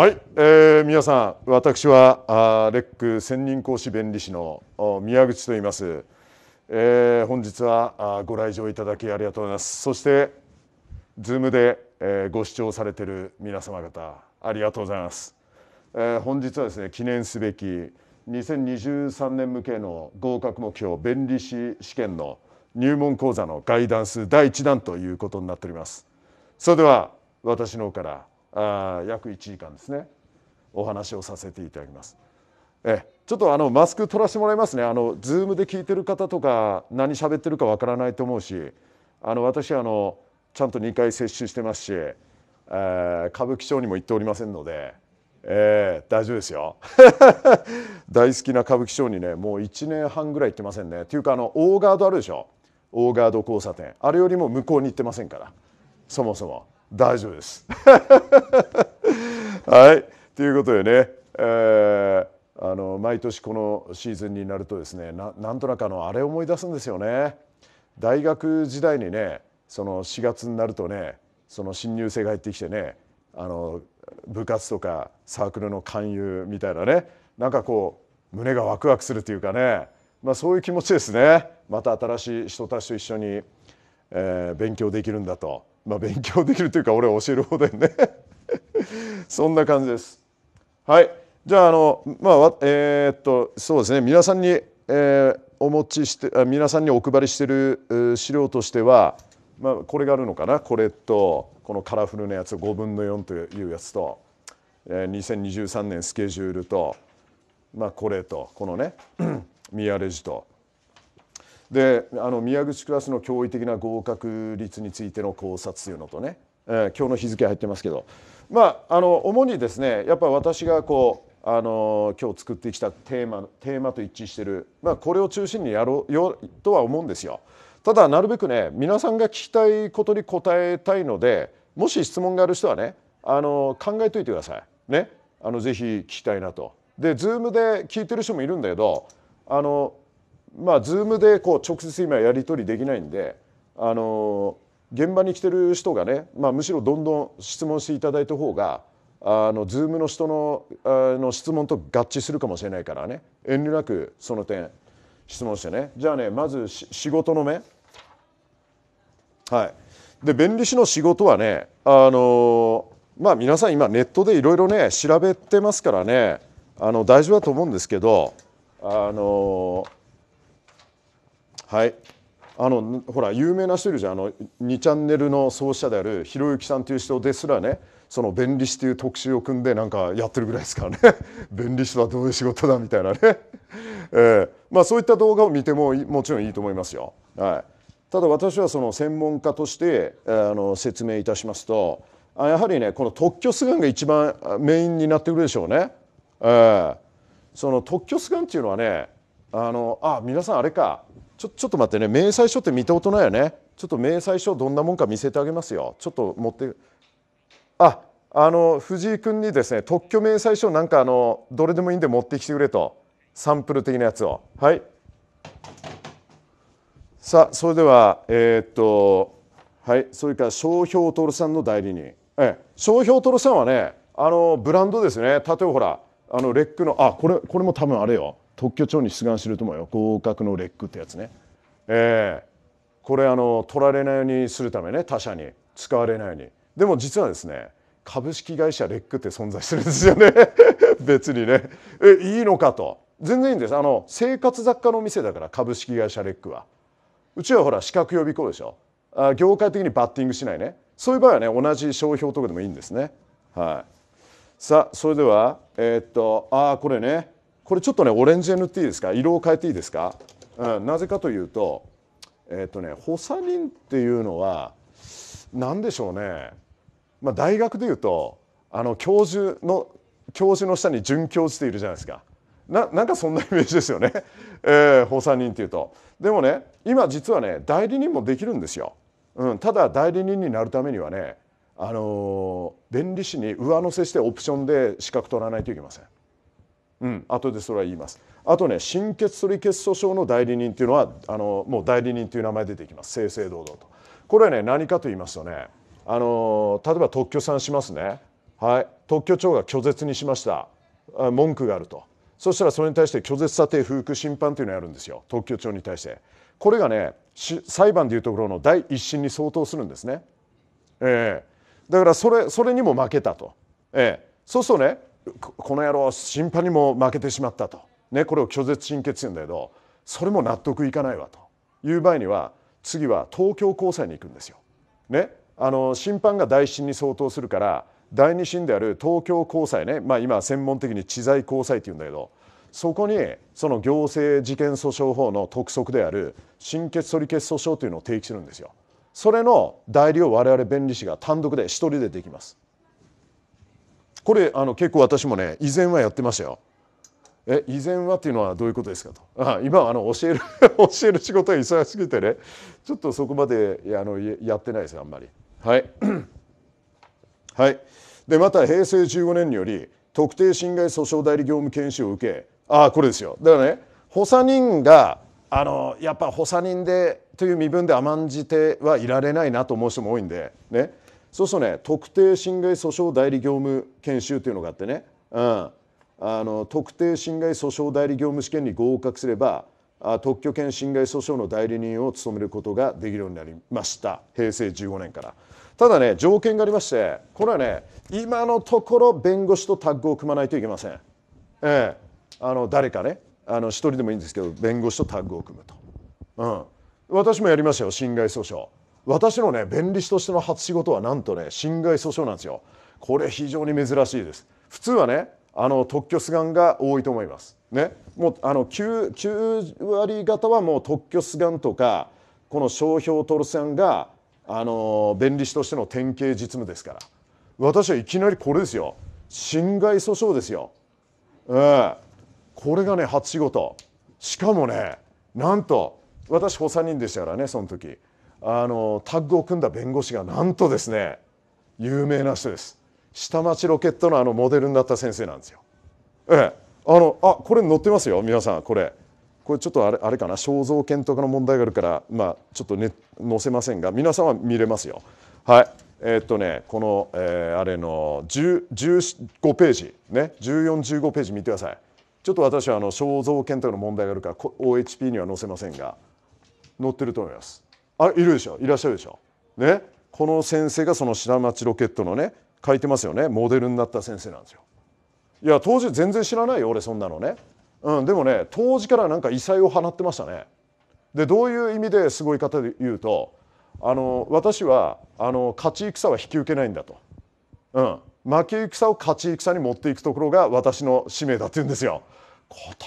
はい、えー、皆さん私はあレック専任講師弁理士の宮口と言います、えー、本日はあご来場いただきありがとうございますそしてズームで、えー、ご視聴されてる皆様方ありがとうございます、えー、本日はですね記念すべき2023年向けの合格目標弁理士試験の入門講座のガイダンス第1弾ということになっておりますそれでは私の方からあ約1時間ですねお話をさせていただきます。えちょっとあのマスク取らせてもらいますねあのズームで聞いてる方とか何喋ってるかわからないと思うしあの私あのちゃんと2回接種してますし、えー、歌舞伎町にも行っておりませんので、えー、大丈夫ですよ 大好きな歌舞伎町にねもう1年半ぐらい行ってませんねっていうかあのオーガードあるでしょオーガード交差点あれよりも向こうに行ってませんからそもそも。大丈夫です。はい、ということでね、えー、あの毎年このシーズンになるとですねなんとなくあのあれ思い出すんですよね。大学時代にねその4月になるとねその新入生が入ってきてねあの部活とかサークルの勧誘みたいなねなんかこう胸がワクワクするというかね、まあ、そういう気持ちですねまた新しい人たちと一緒に、えー、勉強できるんだと。まあ、勉強できるというか俺は教える方だよね そんな感じですはいじゃああのまあえー、っとそうですね皆さんに、えー、お持ちして皆さんにお配りしている資料としては、まあ、これがあるのかなこれとこのカラフルなやつ5分の4というやつと、えー、2023年スケジュールと、まあ、これとこのね ミアレジとであの宮口クラスの驚異的な合格率についての考察というのとね、えー、今日の日付入ってますけど、まあ、あの主にですねやっぱ私がこうあの今日作ってきたテーマテーマと一致してる、まあ、これを中心にやろうよとは思うんですよ。ただなるべくね皆さんが聞きたいことに答えたいのでもし質問がある人はねあの考えといてください。ねあのぜひ聞きたいなと。で Zoom で聞いてる人もいるんだけどあのまあ Zoom でこう直接今やり取りできないんであの現場に来てる人がね、まあ、むしろどんどん質問していただいた方があの Zoom の人のあの質問と合致するかもしれないからね遠慮なくその点質問してねじゃあねまず仕事の目はいで弁理士の仕事はねあのまあ皆さん今ネットでいろいろね調べてますからねあの大丈夫だと思うんですけどあのーはいあのほら有名な人いるじゃんあの2チャンネルの創始者であるひろゆきさんという人ですらねその弁理士という特集を組んでなんかやってるぐらいですからね 弁理士はどういう仕事だみたいなねえー、まあ、そういった動画を見てももちろんいいと思いますよ。はい、ただ私はその専門家としてあの説明いたしますとやはりねこの特許出願が一番メインになってくるでしょうね。えー、その特許出願っていうのはねあのあ皆さんあれかちょちょっと待ってね明細書って見たことないよねちょっと明細書どんなもんか見せてあげますよちょっと持ってああの藤井君にですね特許明細書なんかあのどれでもいいんで持ってきてくれとサンプル的なやつをはいさあそれではえー、っとはいそれから商標徹さんの代理人え商標トさんはねあのブランドですね例えばほらあのレックのあこれこれも多分あれよ特許庁に出願してると思うよ合格のレックってやつね。えー、これあの取られないようにするためね他社に使われないように。でも実はですね株式会社レックって存在するんですよね 別にねえいいのかと全然いいんですあの生活雑貨の店だから株式会社レックはうちはほら資格予備校でしょあ業界的にバッティングしないねそういう場合はね同じ商標とかでもいいんですねはいさあそれではえー、っとああこれねこれちょっとねオレンジで塗っていいですか色を変えていいですか、うん、なぜかというとえっ、ー、とね補佐人っていうのは何でしょうね、まあ、大学でいうとあの教授の教授の下に准教授っているじゃないですか。ななんかそんなイメージですよね、え補佐人っていうとでもね今実はね代理人もできるんですよ、うん、ただ代理人になるためにはねあのー、弁理士に上乗せしてオプションで資格取らないといけませんうん、後でそれは言います。あとね心血取り血訴訟の代理人っていうのはあのもう代理人という名前出てきます正々堂々と。これはね何かと言いますとねあの例えば特許さんしますね、はい、特許庁が拒絶にしました文句があるとそしたらそれに対して拒絶査定不服審判というのをやるんですよ特許庁に対してこれがね裁判でいうところの第一審に相当するんですね、えー、だからそれそれにも負けたと、えー、そうするとねこの野郎審判にも負けてしまったと、ね、これを拒絶って言うんだけどそれも納得いかないわという場合には次は東京高裁に行くんですよ。ね、あの審判が第一審に相当するから第二審である東京高裁ね、まあ、今専門的に知財高裁っていうんだけどそこにその行政事件訴訟法の督促である審決取消訴訟というのを提起するんですよ。それの代理を我々弁理士が単独で一人でできます。これあの結構私もね以前はやってましたよ。え以前はっていうのはどういうことですかとあ今はあの教える 教える仕事が忙しすぎてねちょっとそこまであのやってないですあんまりはい はいでまた平成15年により特定侵害訴訟代理業務研修を受けああこれですよだからね補佐人があのやっぱ補佐人でという身分で甘んじてはいられないなと思う人も多いんでねそうするとね特定侵害訴訟代理業務研修というのがあってね、うん、あの特定侵害訴訟代理業務試験に合格すれば特許権侵害訴訟の代理人を務めることができるようになりました平成15年からただね条件がありましてこれはね今のところ弁護士とタッグを組まないといけません、ええ、あの誰かねあの1人でもいいんですけど弁護士とタッグを組むと、うん、私もやりましたよ侵害訴訟私のね弁理士としての初仕事はなんとね侵害訴訟なんですよこれ非常に珍しいです普通はねあの特許出願が多いと思いますねもうあの 9, 9割方はもう特許出願とかこの商標登録さんがあの弁理士としての典型実務ですから私はいきなりこれですよ侵害訴訟ですよ、えー、これがね初仕事しかもねなんと私補佐人でしたからねその時あのタッグを組んだ弁護士がなんとですね有名な人です下町ロケットのあのモデルになった先生なんですよ。ええ、あのあこれ載ってますよ皆さんこれこれちょっとあれあれかな肖像権とかの問題があるからまあちょっと、ね、載せませんが皆さんは見れますよ。はいえー、っとねこの、えー、あれの1 5ページね1415ページ見てください。ちょっと私はあの肖像権とかの問題があるから OHP には載せませんが載ってると思います。あいるでしょいらっしゃるでしょ。ねこの先生がその白町ロケットのね書いてますよねモデルになった先生なんですよ。いや当時全然知らないよ俺そんなのね。うん、でもね当時からなんか異彩を放ってましたね。でどういう意味ですごい方で言うとあの私はあの勝ち戦は引き受けないんだと、うん、負け戦を勝ち戦に持っていくところが私の使命だって言うんですよ。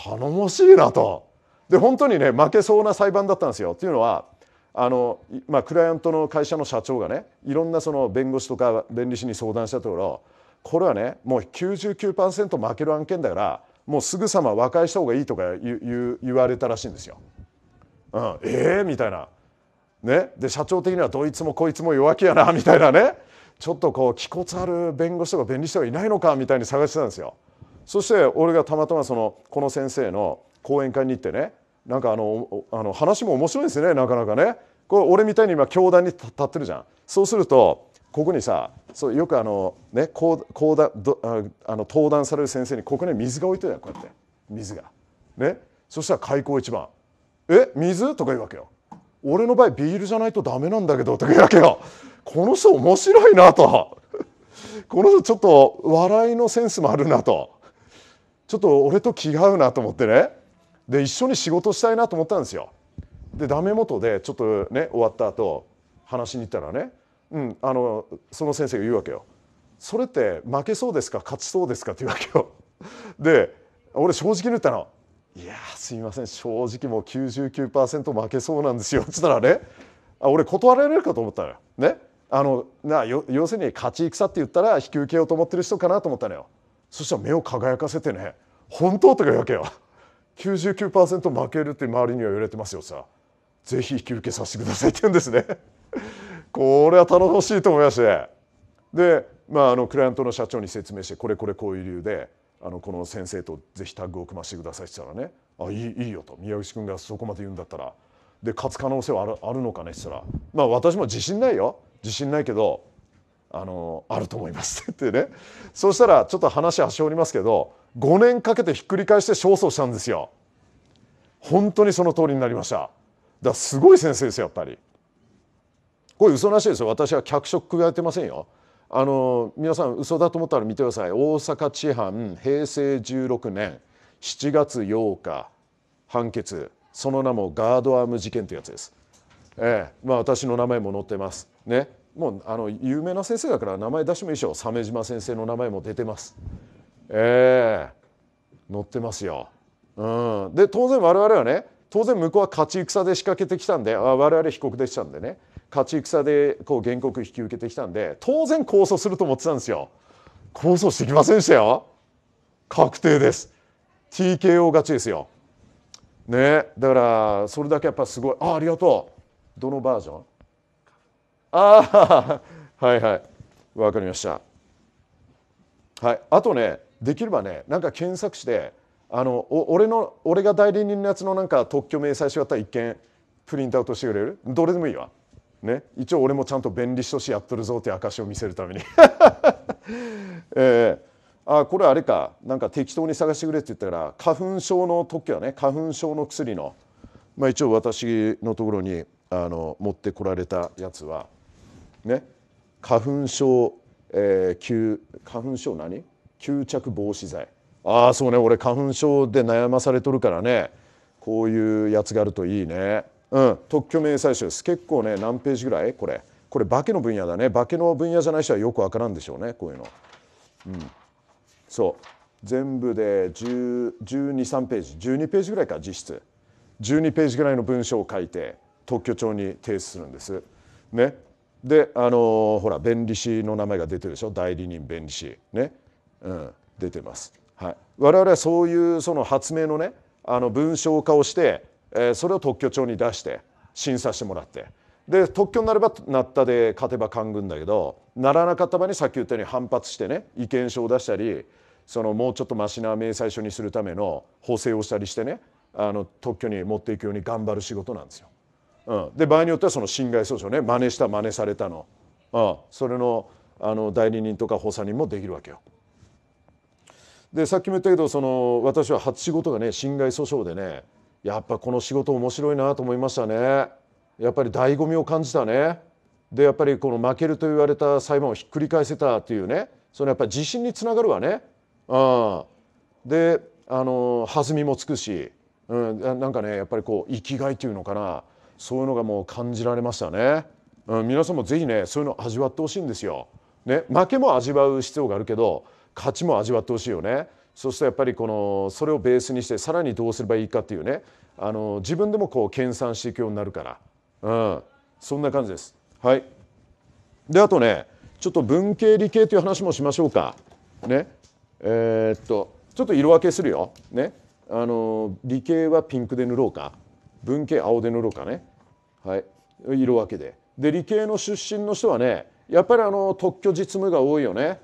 頼もしいなと。で本当にね負けそうな裁判だったんですよ。っていうのはあの、まあ、クライアントの会社の社長がねいろんなその弁護士とか弁理士に相談したところこれはねもう99%負ける案件だからもうすぐさま和解した方がいいとか言言われたらしいんですよ。うん、えー、みたいな。ね、で社長的にはどいつもこいつも弱気やなみたいなねちょっとこう気骨ある弁護士とか弁理士とかいないのかみたいに探してたんですよ。そして俺がたまたまそのこの先生の講演会に行ってねなんかあのあの話も面白いですねなかなかねこれ俺みたいに今教壇に立ってるじゃんそうするとここにさそうよくあの、ね、講講談あの登壇される先生にここに水が置いてるよこうやって水が。ね、そしたら開口一番「え水?」とか言うわけよ。俺の場合ビールじゃないとダメなんだけどとか言うわけよ。この人面白いなと。この人ちょっと笑いのセンスもあるなと。ちょっと俺と気が合うなと思ってね。で一緒に仕事したいなと思ったんですよ。でダメ元でちょっとね終わった後話しに行ったらね、うん、あのその先生が言うわけよ。それって負けそうですか勝ちそうですかって言うわけよ。で俺正直に言ったの「いやすいません正直もう99%負けそうなんですよ」っつったらねあ俺断られるかと思ったのよ。ねあのな要するに勝ち戦って言ったら引き受けようと思ってる人かなと思ったのよ。そしたら目を輝かせてね「本当?」とか言うわけよ。99%負けるって周りには言われてますよさ。ぜひ引き受けさせてくださいって言うんですね。これは楽しいと思いまして。で、まあ、あのクライアントの社長に説明してこれこれこういう理由であのこの先生とぜひタッグを組ませてくださいって言ったらね「あいいいいよ」と宮口君がそこまで言うんだったらで勝つ可能性はあるあるのかねって言ったら「まあ私も自信ないよ自信ないけどあのあると思います」ってねそしたらちょっと話はしおりますけど5年かけてひっくり返して勝訴したんですよ。本当にその通りになりました。からすごい先生ですよやっぱり。これ嘘らしいですよ私は脚色やってませんよ。あの皆さん嘘だと思ったら見てください大阪地判平成16年7月8日判決その名もガードアーム事件というやつです。ええまあ、私の名前も載ってます。ねもうあの有名な先生だから名前出してもいいでしょう鮫島先生の名前も出てます。ええ載ってますよ。うん、で当然我々はね当然向こうは勝ち戦で仕掛けてきたんであ我々被告でしたんでね勝ち戦でこう原告引き受けてきたんで当然控訴すると思ってたんですよ。控訴してきませんでしたよ。確定です。TKO 勝ちですよ。ねだからそれだけやっぱすごいあありがとうどのバージョンああはいはいわかりました。はいあとねできればねなんか検索してあの俺の俺が代理人のやつのなんか特許明細書やったら一見プリントアウトしてくれるどれでもいいわ、ね、一応俺もちゃんと弁理士としてやっとるぞって証を見せるために えー、あこれあれかなんか適当に探してくれって言ったから花粉症の特許はね花粉症の薬の、まあ、一応私のところにあの持ってこられたやつはね花粉症、えー、花粉症何吸着防止剤ああそうね俺花粉症で悩まされとるからねこういうやつがあるといいね。うん、特許明細書です結構ね何ページぐらいこれこれ化けの分野だね化けの分野じゃない人はよくわからんでしょうねこういうの。うん、そう全部で123ページ12ページぐらいか実質12ページぐらいの文章を書いて特許庁に提出するんです。ね、であのー、ほら弁理士の名前が出てるでしょ代理人弁理士ね、うん、出てます。はい、我々はそういうその発明のねあの文章化をして、えー、それを特許庁に出して審査してもらってで特許になればなったで勝てば勘ぐんだけどならなかった場合にさっき言ったように反発してね意見書を出したりそのもうちょっとマシな明細書にするための補正をしたりしてねあの特許に持っていくように頑張る仕事なんですよ。うん、で場合によってはその侵害訴訟ね真似した真似されたの、うん、それのあの代理人とか補佐人もできるわけよ。でさっきも言ったけどその私は初仕事がね侵害訴訟でねやっぱこの仕事面白いなと思いましたねやっぱり醍醐味を感じたねでやっぱりこの負けると言われた裁判をひっくり返せたっていうねそのやっぱり自信につながるわねあであの弾みもつくし、うん、なんかねやっぱりこう生きがいというのかなそういうのがもう感じられましたね、うん、皆さんもぜひねそういうの味わってほしいんですよ、ね、負けも味わう必要があるけど価値も味わってほしいよね。そうするとやっぱりこのそれをベースにしてさらにどうすればいいかっていうねあの自分でもこう研鑽していくようになるから、うん、そんな感じです。はい、であとねちょっと文系理系という話もしましょうか。ねえー、っとちょっと色分けするよ。ねあの理系はピンクで塗ろうか文系青で塗ろうかね、はい、色分けで。で理系の出身の人はねやっぱりあの特許実務が多いよね。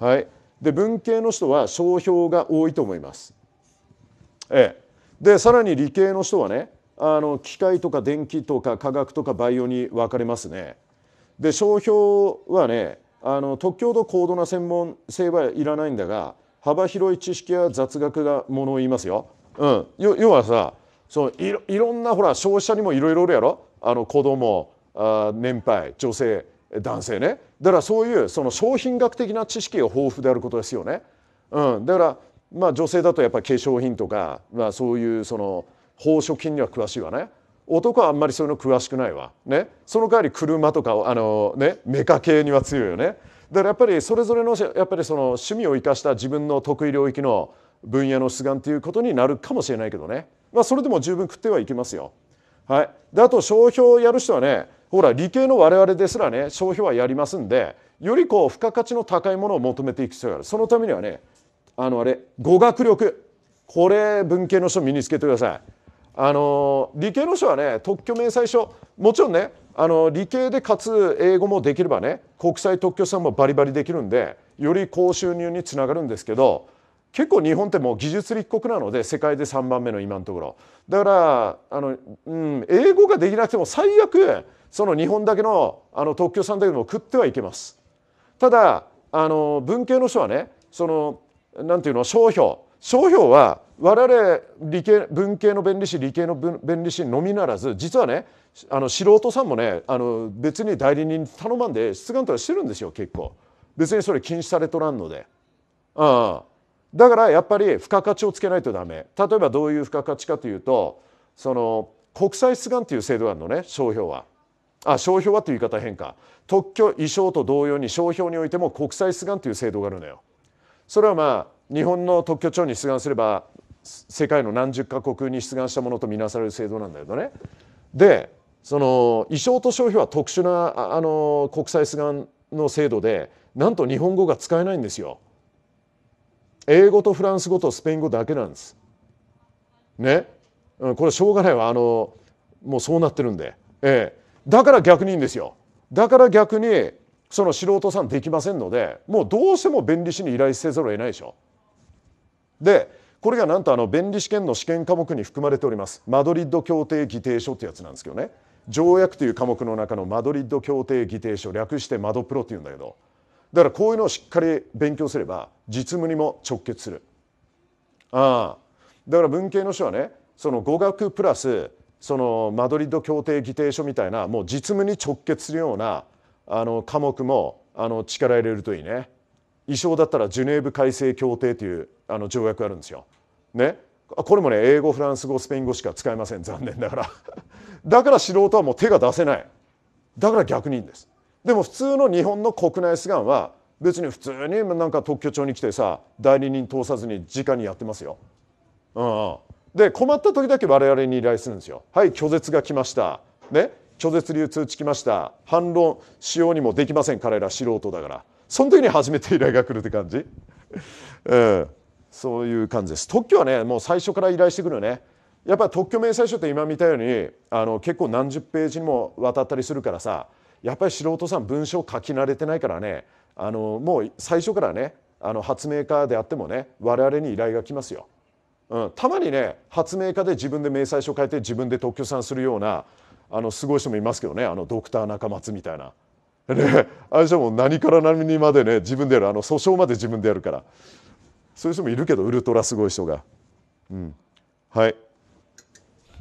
はいで文系の人は商標が多いと思います。ええ、でさらに理系の人はねあの機械とか電気とか化学とかバイオに分かれますね。で商標はねあの特許と高度な専門性はいらないんだが幅広い知識や雑学がものを言いますよ。うん、要はさそういろいろんなほら消費者にもいろいろおるやろあの子供あ年配女性男性ねだからそういうその商品学的な知識が豊富であることですよね、うん、だからまあ女性だとやっぱり化粧品とか、まあ、そういうその宝飾品には詳しいわね男はあんまりそういうの詳しくないわ、ね、その代わり車とかあの、ね、メカ系には強いよねだからやっぱりそれぞれのやっぱりその趣味を生かした自分の得意領域の分野の出願ということになるかもしれないけどね、まあ、それでも十分食ってはいけますよ。はい、であと商標をやる人はねほら理系の我々ですらね消費はやりますんでよりこう付加価値の高いものを求めていく必要があるそのためにはねあのあれ語学力これ文系の人身につけてくださいあの理系の人はね特許明細書もちろんねあの理系でかつ英語もできればね国際特許さんもバリバリできるんでより高収入につながるんですけど結構日本ってもう技術立国なので世界で3番目の今のところだからあの、うん、英語ができなくても最悪その日本だけのあの特許産だけでも食ってはいけます。ただあの文系の人はねそのなんていうの商標商標は我々理系文系の弁理士理系の弁理士のみならず実はねあの素人さんもねあの別に代理人に頼まんで出願とかしてるんですよ結構別にそれ禁止されとらんのでああだからやっぱり付加価値をつけないとダメ例えばどういう付加価値かというとその国際出願という制度があるのね商標はあ商標はという言い方変化特許意匠と同様に商標においても国際出願という制度があるのよ。それはまあ日本の特許庁に出願すれば世界の何十か国に出願したものとみなされる制度なんだけどね。でその意匠と商標は特殊なあの国際出願の制度でなんと日本語が使えないんですよ。英語とフランス語とスペイン語だけなんです。ね、これしょうがないわあのもうそうなってるんで。ええだから逆にいいんですよだから逆にその素人さんできませんのでもうどうしても弁理士に依頼せざるを得ないでしょでこれがなんとあの弁理試験の試験科目に含まれておりますマドリッド協定議定書ってやつなんですけどね条約という科目の中のマドリッド協定議定書略してマドプロっていうんだけどだからこういうのをしっかり勉強すれば実務にも直結するああだから文系の人はねその語学プラスそのマドリッド協定議定書みたいなもう実務に直結するようなあの科目もあの力入れるといいね衣装だったらジュネーブ改正協定というあの条約があるんですよ。ねこれもね英語フランス語スペイン語しか使えません残念ながら だから素人はもう手が出せないだから逆にいいんですでも普通の日本の国内ガンは別に普通になんか特許庁に来てさ代理人通さずに直にやってますよ、うん、うん、で困った時だけ我々に依頼するんですよ。はい拒絶が来ました。ね拒絶流通知来ました反論しようにもできません彼ら素人だからその時に初めて依頼が来るって感じ、うん、そういう感じです特許はねもう最初から依頼してくるよねやっぱり特許明細書って今見たようにあの結構何十ページにもわたったりするからさやっぱり素人さん文章書き慣れてないからねあのもう最初からねあの発明家であってもね我々に依頼が来ますよ。うん、たまにね発明家で自分で明細書を書いて自分で特許算するようなあのすごい人もいますけどねあのドクター中松みたいな。ね、あれじゃもう何から何までね自分でやるあの訴訟まで自分でやるからそういう人もいるけどウルトラすごい人が。うん、はい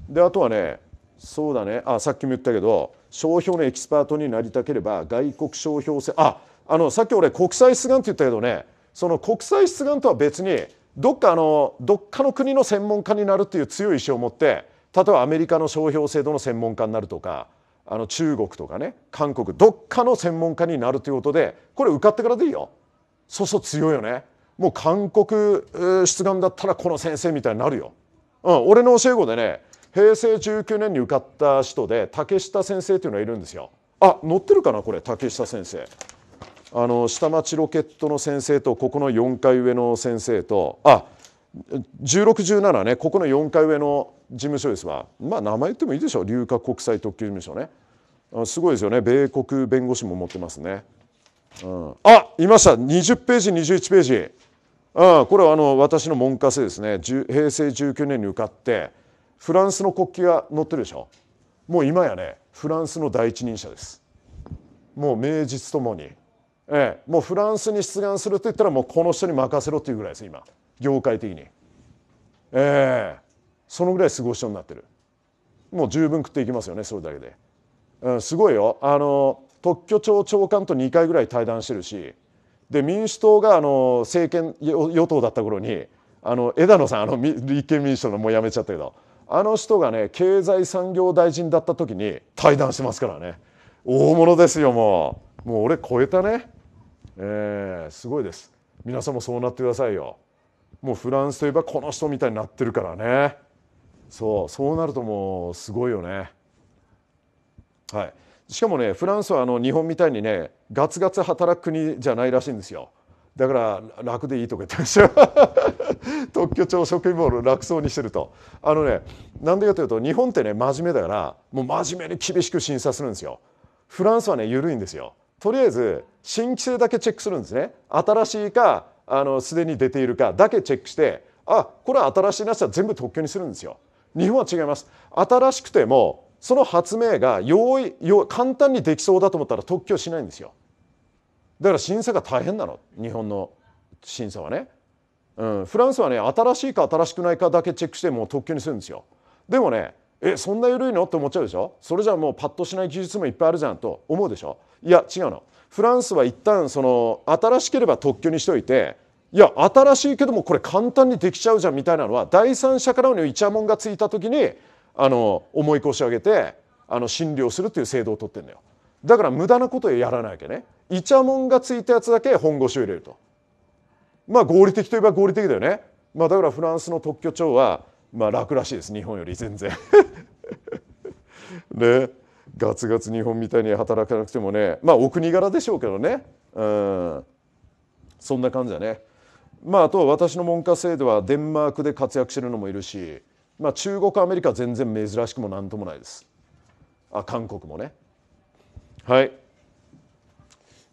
であとはねそうだねあさっきも言ったけど商標のエキスパートになりたければ外国商標制ああのさっき俺国際出願って言ったけどねその国際出願とは別にどっかあのどっかの国の専門家になるっていう強い意志を持って例えばアメリカの商標制度の専門家になるとかあの中国とかね韓国どっかの専門家になるということでこれ受かってからでいいよそうそう強いよねもう韓国出願だったらこの先生みたいになるよ、うん、俺の教え子でね平成19年に受かった人で竹下先生というのがいるんですよあ載ってるかなこれ竹下先生あの下町ロケットの先生とここの4階上の先生とあ1617ねここの4階上の事務所ですわまあ名前言ってもいいでしょう龍華国際特急事務所ねすごいですよね米国弁護士も持ってますね、うん、あいました20ページ21ページ、あこれはあの私の文科生ですね平成19年に受かってフランスの国旗が載ってるでしょもう今やねフランスの第一人者ですもう名実ともにええ、もうフランスに出願すると言ったらもうこの人に任せろというぐらいです今業界的に、ええ、そのぐらいすごい人になってるもう十分食っていきますよねそれだけで、うん、すごいよあの特許庁長官と2回ぐらい対談してるしで民主党があの政権与党だった頃にあの枝野さんあの立憲民主党のもうやめちゃったけどあの人がね経済産業大臣だった時に対談してますからね大物ですよもう。もう俺超えたね、えー、すごいです皆さんもそうなってくださいよもうフランスといえばこの人みたいになってるからねそうそうなるともうすごいよねはいしかもねフランスはあの日本みたいにねガツガツ働く国じゃないらしいんですよだから楽でいいとか言ってましたよ 特許庁職員ボール楽そうにしてるとあのねなんでかというと日本ってね真面目だからもう真面目に厳しく審査するんですよフランスはね緩いんですよとりあえず新規性だけチェックするんですね新しいかあの既に出ているかだけチェックしてあこれは新しいなしは全部特許にするんですよ日本は違います新しくてもその発明が容易簡単にできそうだと思ったら特許しないんですよだから審査が大変なの日本の審査はね、うん、フランスはね新しいか新しくないかだけチェックしてもう特許にするんですよでもねえそんな緩いのって思っちゃうでしょそれじゃあもうパッとしない技術もいっぱいあるじゃんと思うでしょいや違うのフランスは一旦その新しければ特許にしといていや新しいけどもこれ簡単にできちゃうじゃんみたいなのは第三者からのイチャモンがついた時にあの重い腰を上げてあの診療するっていう制度を取ってんだよだから無駄なことをやらないわけねイチャモンがついたやつだけ本腰を入れるとまあ合理的といえば合理的だよね、まあ、だからフランスの特許庁はまあ楽らしいです日本より全然 ねガツガツ日本みたいに働かなくてもねまあお国柄でしょうけどねうんそんな感じだねまああと私の文科生ではデンマークで活躍してるのもいるしまあ中国アメリカ全然珍しくも何ともないですあ韓国もねはい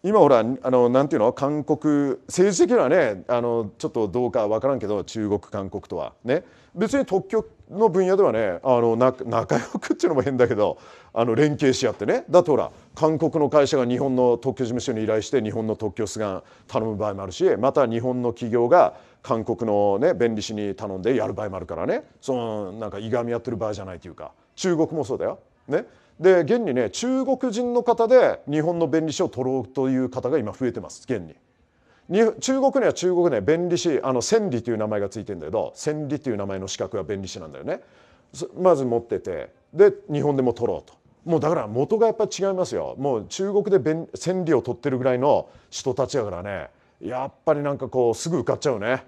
今ほらあのなんていうの韓国政治的にはねあのちょっとどうか分からんけど中国韓国とはね別に特許の分野ではねあの仲良くっていうのも変だけどあの連携し合ってねだとほら韓国の会社が日本の特許事務所に依頼して日本の特許出願頼む場合もあるしまた日本の企業が韓国の、ね、弁理士に頼んでやる場合もあるからねそのなんかいがみ合ってる場合じゃないというか中国もそうだよ。ね、で現にね中国人の方で日本の弁理士を取ろうという方が今増えてます現に。中国には中国ね便利しあの千里という名前がついてるんだけど千里という名前の資格は便利しなんだよねまず持っててで日本でも取ろうともうだから元がやっぱり違いますよもう中国で千里を取ってるぐらいの人たちだからねやっぱりなんかこうすぐ受かっちゃうね、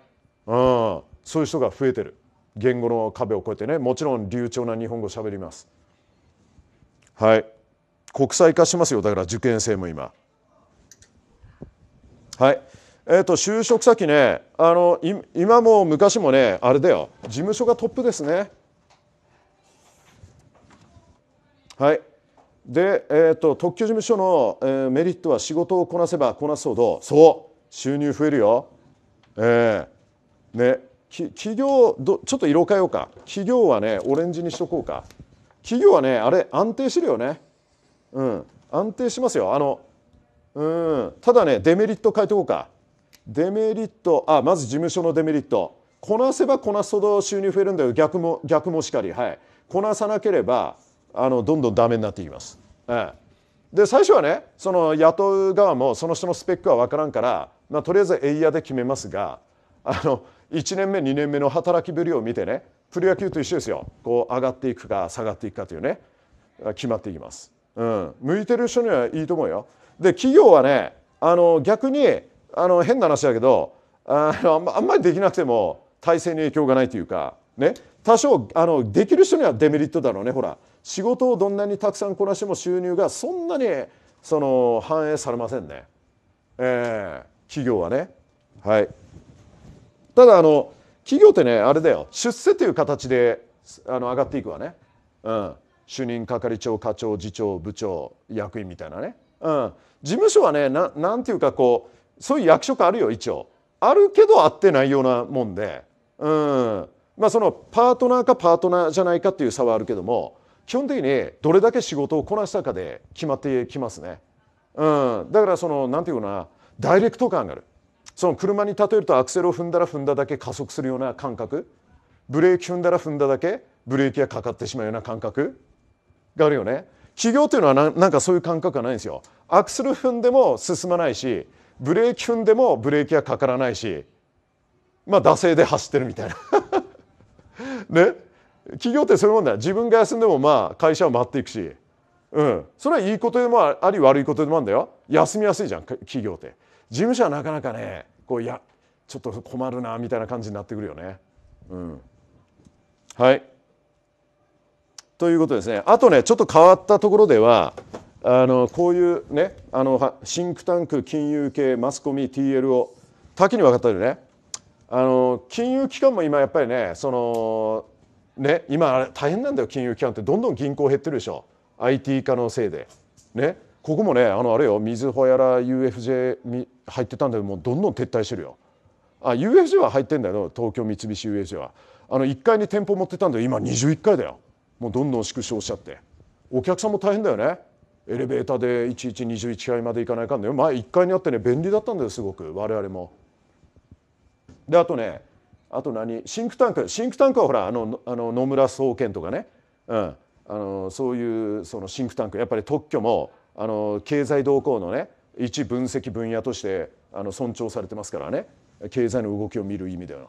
うん、そういう人が増えてる言語の壁を越えてねもちろん流暢な日本語しゃべりますはい国際化しますよだから受験生も今はいえーと、就職先ねあの今も昔もねあれだよ事務所がトップですねはいで、えーと、特許事務所の、えー、メリットは仕事をこなせばこなすほどそう収入増えるよええー、ね企業どちょっと色変えようか企業はねオレンジにしとこうか企業はねあれ安定してるよねうん安定しますよあのうんただねデメリット変えておこうかデメリットあまず事務所のデメリットこなせばこなすほど収入増えるんだけど逆も逆もしかり、はい、こなさなければあのどんどんダメになっていきます。ええ、で最初はねその雇う側もその人のスペックは分からんから、まあ、とりあえずエイヤーで決めますがあの1年目2年目の働きぶりを見てねプロ野球と一緒ですよこう上がっていくか下がっていくかというね決まっていきます。うん、向いてる人にはいいと思うよ。で企業はねあの逆にあの変な話だけどあのあんまりできなくても体制に影響がないというか、ね、多少あのできる人にはデメリットだろうねほら仕事をどんなにたくさんこなしても収入がそんなにその反映されませんね、えー、企業はね。はい、ただあの企業ってねあれだよ出世という形であの上がっていくわね、うん、主任係長課長次長部長役員みたいなね、うん、事務所はねななんていうかこうそういう役職あるよ一応あるけど合ってないようなもんで、うんまあ、そのパートナーかパートナーじゃないかっていう差はあるけども基本的にどれだけ仕事をこなしたかで決まってきますね、うん、だからその何て言うかなダイレクト感があるその車に例えるとアクセルを踏んだら踏んだだけ加速するような感覚ブレーキ踏んだら踏んだだけブレーキがかかってしまうような感覚があるよね企業というのはなんかそういう感覚がないんですよアクセル踏んでも進まないしブレーキ踏んでもブレーキはかからないしまあ惰性で走ってるみたいな ね企業ってそういうもんだ自分が休んでもまあ会社を回っていくし、うん、それはいいことでもあり悪いことでもあるんだよ休みやすいじゃん企業って事務所はなかなかねこういやちょっと困るなみたいな感じになってくるよね。うん、はいということですねあとねちょっと変わったところではあのこういうねあのシンクタンク金融系マスコミ TLO 多岐にわかったるねあの金融機関も今やっぱりねそのね今大変なんだよ金融機関ってどんどん銀行減ってるでしょ IT 化のせいでねここもねあのあれよみずほやら UFJ に入ってたんだけどもうどんどん撤退してるよあ UFJ は入ってんだよ東京三菱 UFJ はあの1階に店舗持ってたんだよ今21階だよもうどんどん縮小しちゃってお客さんも大変だよねエレベーターで1 1 21階まで行かないかんね前1階にあってね便利だったんだよすごく我々も。であとねあと何シンクタンクシンクタンクはほらあのあの野村総研とかね、うん、あのそういうそのシンクタンクやっぱり特許もあの経済動向のね一分析分野としてあの尊重されてますからね経済の動きを見る意味では。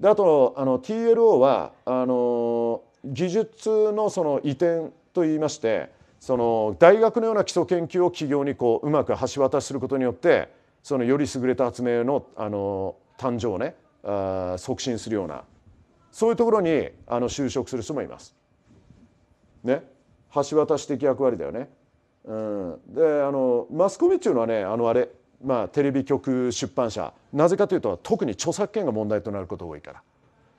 であとあの TLO はあの技術のその移転といいましてその大学のような基礎研究を企業にこううまく橋渡しすることによってそのより優れた発明のあの誕生をねあ促進するようなそういうところにあの就職する人もいます。ね橋渡し的役割だよね。うん、であのマスコミっていうのはねあのあれ、まあ、テレビ局出版社なぜかというと特に著作権が問題となることが多いから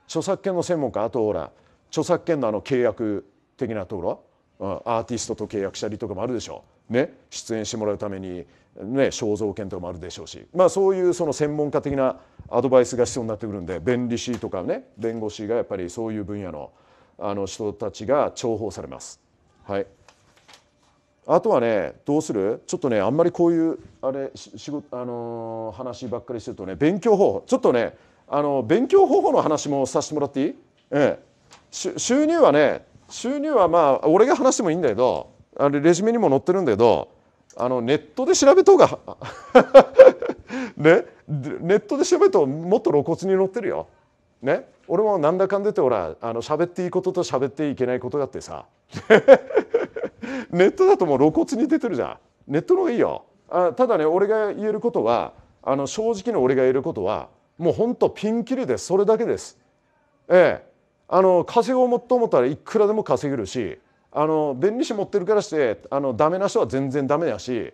著作権の専門家あとほら著作権のあの契約的なところアーティストと契約したりとかもあるでしょう、ね、出演してもらうために、ね、肖像権とかもあるでしょうし、まあ、そういうその専門家的なアドバイスが必要になってくるんで弁理士とかね弁護士がやっぱりそういう分野のあの人たちが重宝されます。はいあとはねどうするちょっとねあんまりこういうあれ仕事、あのー、話ばっかりしてるとね勉強方法ちょっとねあの勉強方法の話もさせてもらっていい、ええ、収入はね収入はまあ俺が話してもいいんだけどあれレジュメにも載ってるんだけどあのネットで調べとうが ねネットで調べるともっと露骨に載ってるよ。ね俺もなんだかんでてほらあの喋っていいことと喋っていけないことがあってさ ネットだともう露骨に出てるじゃんネットの方がいいよあただね俺が言えることはあの正直に俺が言えることはもうほんとピンキリでそれだけですええあの稼ごうもと思ったらいくらでも稼げるしあの弁理士持ってるからしてあのダメな人は全然ダメやし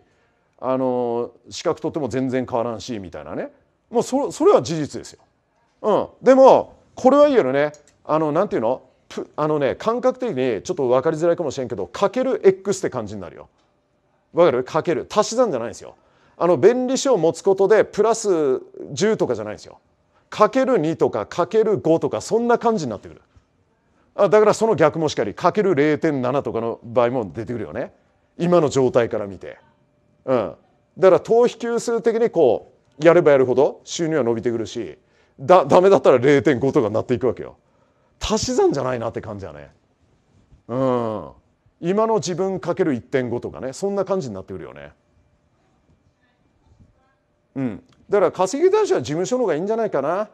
あの資格取っても全然変わらんしみたいなねもうそそれは事実ですよ。うん、でもこれは言えるねあのなんていうのあのね感覚的にちょっと分かりづらいかもしれんけどかける x って感じになるよ。わかるかける足し算じゃないんですよ。あの便利書を持つことでプラス10とかじゃないんですよ。かける2とかかける5とかそんな感じになってくるだからその逆もしかりかける0.7とかの場合も出てくるよね今の状態から見て、うん、だから等比級数的にこうやればやるほど収入は伸びてくるしだダメだったら0.5とかになっていくわけよ足し算じゃないなって感じだねうん今の自分かける1.5とかねそんな感じになってくるよねうんだから稼ぎ出しは事務所の方がいいんじゃないかな。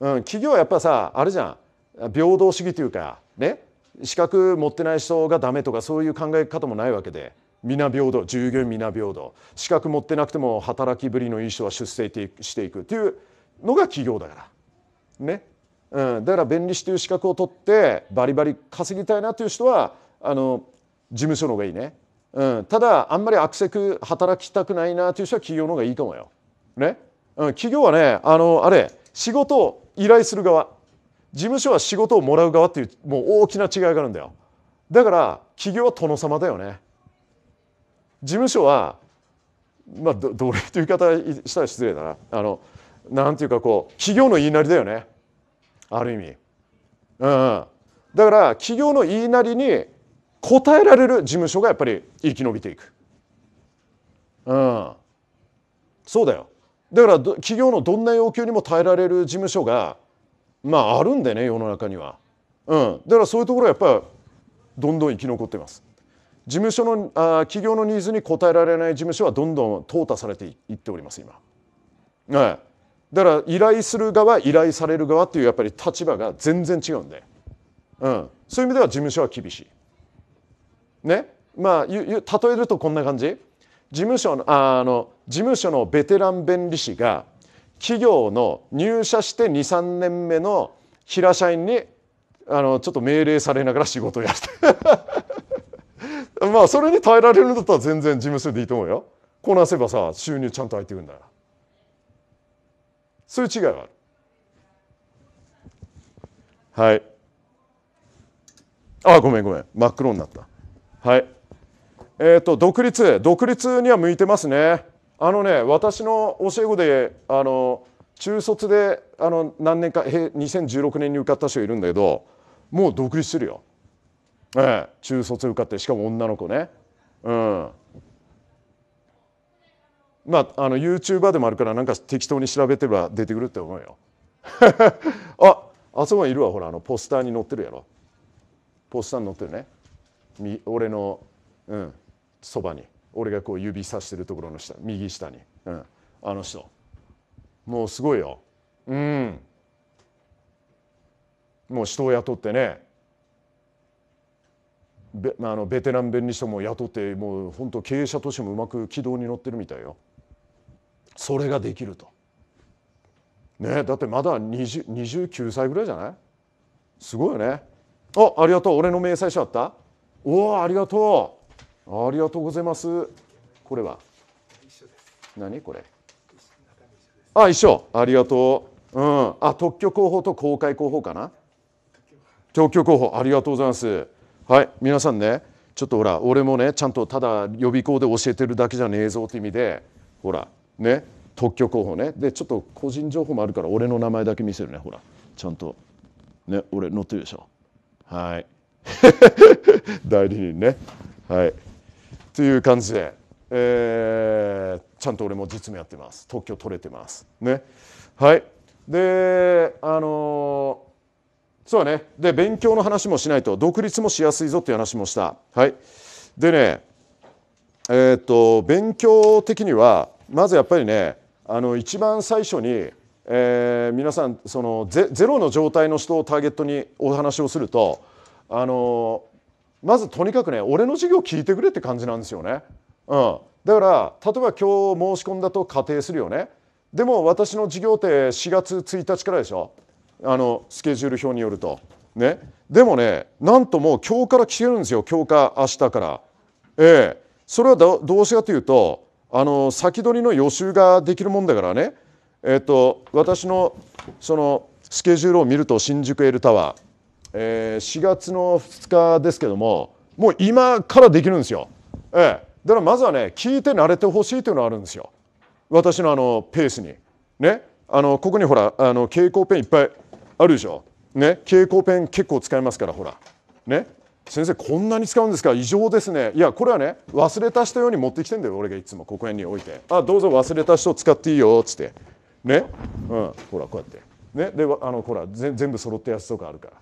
うん、企業はやっぱさあれじゃん平等主義というかね資格持ってない人がダメとかそういう考え方もないわけで皆平等従業員皆平等資格持ってなくても働きぶりのいい人は出世していくっていうのが企業だから。ねうん、だから弁理士という資格を取ってバリバリ稼ぎたいなという人はあの事務所の方がいいね、うん、ただあんまり悪せく働きたくないなという人は企業の方がいいかもうよ。ね、うん、企業はねあのあれ仕事を依頼する側事務所は仕事をもらう側っていうもう大きな違いがあるんだよだから企業は殿様だよね事務所はまあ奴隷という言い方したら失礼だなあのなんていうかこう企業の言いなりだよねある意味、うん、だから企業の言いなりに応えられる事務所がやっぱり生き延びていく、うん、そうだよだから企業のどんな要求にも耐えられる事務所がまああるんでね世の中には、うん、だからそういうところはやっぱどんどん生き残ってます事務所のあ企業のニーズに応えられない事務所はどんどん淘汰されていっております今、はい、だから依頼する側依頼される側っていうやっぱり立場が全然違うんで、うん、そういう意味では事務所は厳しいねまあ例えるとこんな感じ事務所のあの事務所のベテラン弁理士が企業の入社して23年目の平社員にあのちょっと命令されながら仕事をやる まあそれに耐えられるんだったら全然事務所でいいと思うよこなせばさ収入ちゃんと入ってくるんだからそういう違いはあるはいあごめんごめん真っ黒になったはいえーと、独立独立には向いてますねあのね私の教え子であの中卒であの何年か2016年に受かった人いるんだけどもう独立してるよ、ええ、中卒受かってしかも女の子ねうんまああの YouTuber でもあるからなんか適当に調べてれば出てくるって思うよ ああそこにいるわほらあのポスターに載ってるやろポスターに載ってるね俺のうんそばに俺がこう指さしてるところの下右下に、うん、あの人もうすごいようんもう人を雇ってねベあのベテラン弁理士とも雇ってもう本当経営者としてもうまく軌道に乗ってるみたいよそれができるとねだってまだ29歳ぐらいじゃないすごいよねあありがとう俺の明細書あったおおありがとうありがとうございます。これは何これあ、一緒。ありがとう。うん。あ、特許広報と公開広報かな特許広報、ありがとうございます。はい、皆さんね、ちょっとほら、俺もね、ちゃんとただ予備校で教えてるだけじゃねえぞって意味で、ほら、ね、特許候補ねでちょっと個人情報もあるから俺の名前だけ見せるねほらちゃんとね俺載ってるでしょはい 代理人ねはいという感じで、えー、ちゃんと俺も実務やってます特許取れてますねはいであのー、そうねで勉強の話もしないと独立もしやすいぞっていう話もしたはいでねえー、っと勉強的にはまずやっぱりねあの一番最初にえー、皆さんそのゼゼロの状態の人をターゲットにお話をするとあのまずとにかくね俺の授業聞いてくれって感じなんですよね。うん、だから例えば今日申し込んだと仮定するよね。でも私の授業って4月1日からでしょあのスケジュール表によると。ね、でもねなんともう今日から消えるんですよ今日か明日から。ええそれはどうしてかというとあの先取りの予習ができるもんだからね、えっと私のそのスケジュールを見ると新宿エルタワーえー、4月の2日ですけどももう今からできるんですよ、ええ、だからまずはね聞いて慣れてほしいというのはあるんですよ私のあのペースにねあのここにほらあの蛍光ペンいっぱいあるでしょね蛍光ペン結構使いますからほらね先生こんなに使うんですか異常ですねいやこれはね忘れた人用に持ってきてんだよ俺がいつもここんに置いてあどうぞ忘れた人使っていいよっつってねうんほらこうやってねであのほら全部揃ったやつとかあるから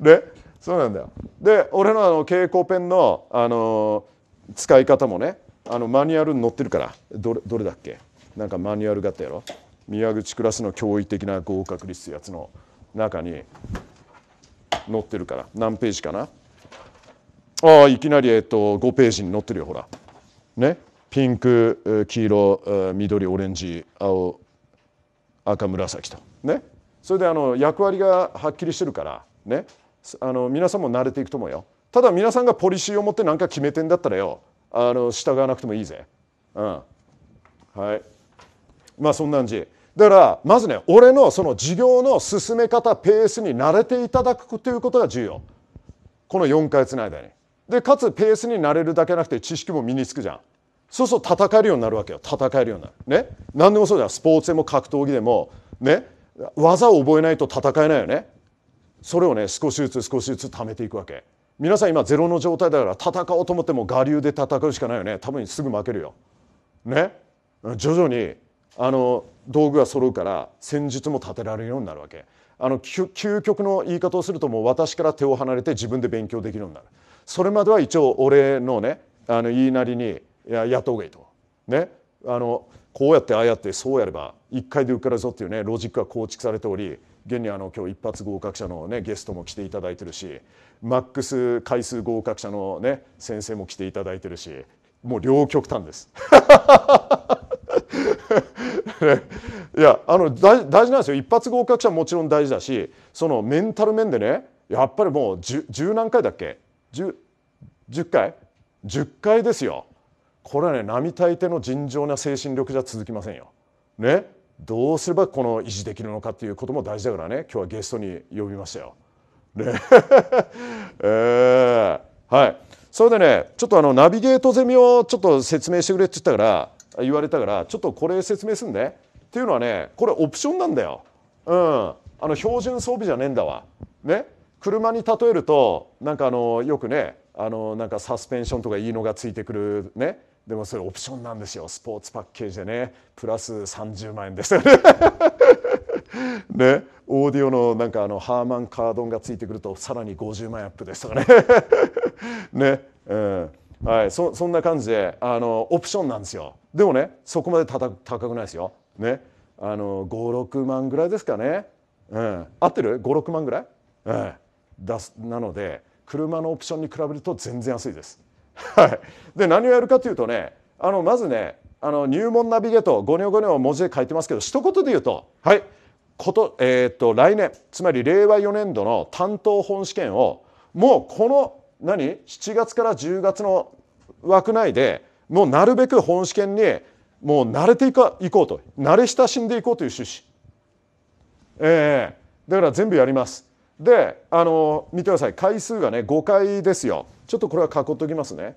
で そうなんだよで俺のあの蛍光ペンの、あのー、使い方もねあのマニュアルに載ってるからどれどれだっけなんかマニュアルがあったやろ宮口クラスの驚異的な合格率ってやつの中に載ってるから何ページかなああいきなり、えっと、5ページに載ってるよほらねピンク黄色緑オレンジ青赤紫とねそれであの役割がはっきりしてるからねあの皆さんも慣れていくと思うよただ皆さんがポリシーを持って何か決めてんだったらよあの従わなくてもいいぜうんはいまあそんな感じだからまずね俺のその授業の進め方ペースに慣れていただくということが重要この4ヶ月の間にでかつペースに慣れるだけなくて知識も身につくじゃんそうすると戦えるようになるわけよ戦えるようになるね何でもそうじゃんスポーツでも格闘技でもね技を覚えないと戦えないよねそれをね少しずつ少しずつ貯めていくわけ皆さん今ゼロの状態だから戦おうと思っても我流で戦うしかないよね多分すぐ負けるよね徐々にあの道具が揃うから戦術も立てられるようになるわけあの究極の言い方をするともう私から手を離れて自分で勉強できるようになるそれまでは一応俺のねあの言いなりにややった方がいいとねあのこうやってああやってそうやれば1回で受かるぞっていうねロジックが構築されており現にあの今日一発合格者の、ね、ゲストも来ていただいてるしマックス回数合格者の、ね、先生も来ていただいてるしもう両極端です。いやあの大事なんですよ一発合格者もちろん大事だしそのメンタル面でねやっぱりもう十何回だっけ 10, 10回 ?10 回ですよこれはね並大抵の尋常な精神力じゃ続きませんよ。ねどうすればこの維持できるのかっていうことも大事だからね今日はゲストに呼びましたよ。ね えー、はいそれでねちょっとあのナビゲートゼミをちょっと説明してくれって言ったから言われたからちょっとこれ説明すんねっていうのはねこれオプションなんだよ。うん、あの標準装備じゃねえんだわ。ね車に例えるとなんかあのよくねあのなんかサスペンションとかいいのがついてくるねでもそれオプションなんですよスポーツパッケージでねプラス30万円ですよ ねオーディオのなんかあのハーマンカードンがついてくるとさらに50万円アップですとかね ね、うんはいそ、そんな感じであのオプションなんですよでもねそこまで高くないですよ、ね、あの56万ぐらいですかね、うん、合ってる56万ぐらい、うん、だすなので車のオプションに比べると全然安いです。はい、で何をやるかというとねあのまずねあの入門ナビゲートごにょごにょ文字で書いてますけど一言で言うと,、はいことえー、っと来年つまり令和4年度の担当本試験をもうこの何7月から10月の枠内でもうなるべく本試験にもう慣れていこうと慣れ親しんでいこうという趣旨。えー、だから全部やります。であの見てください回数がね5回ですよ。ちょっとこれは囲っおきますね。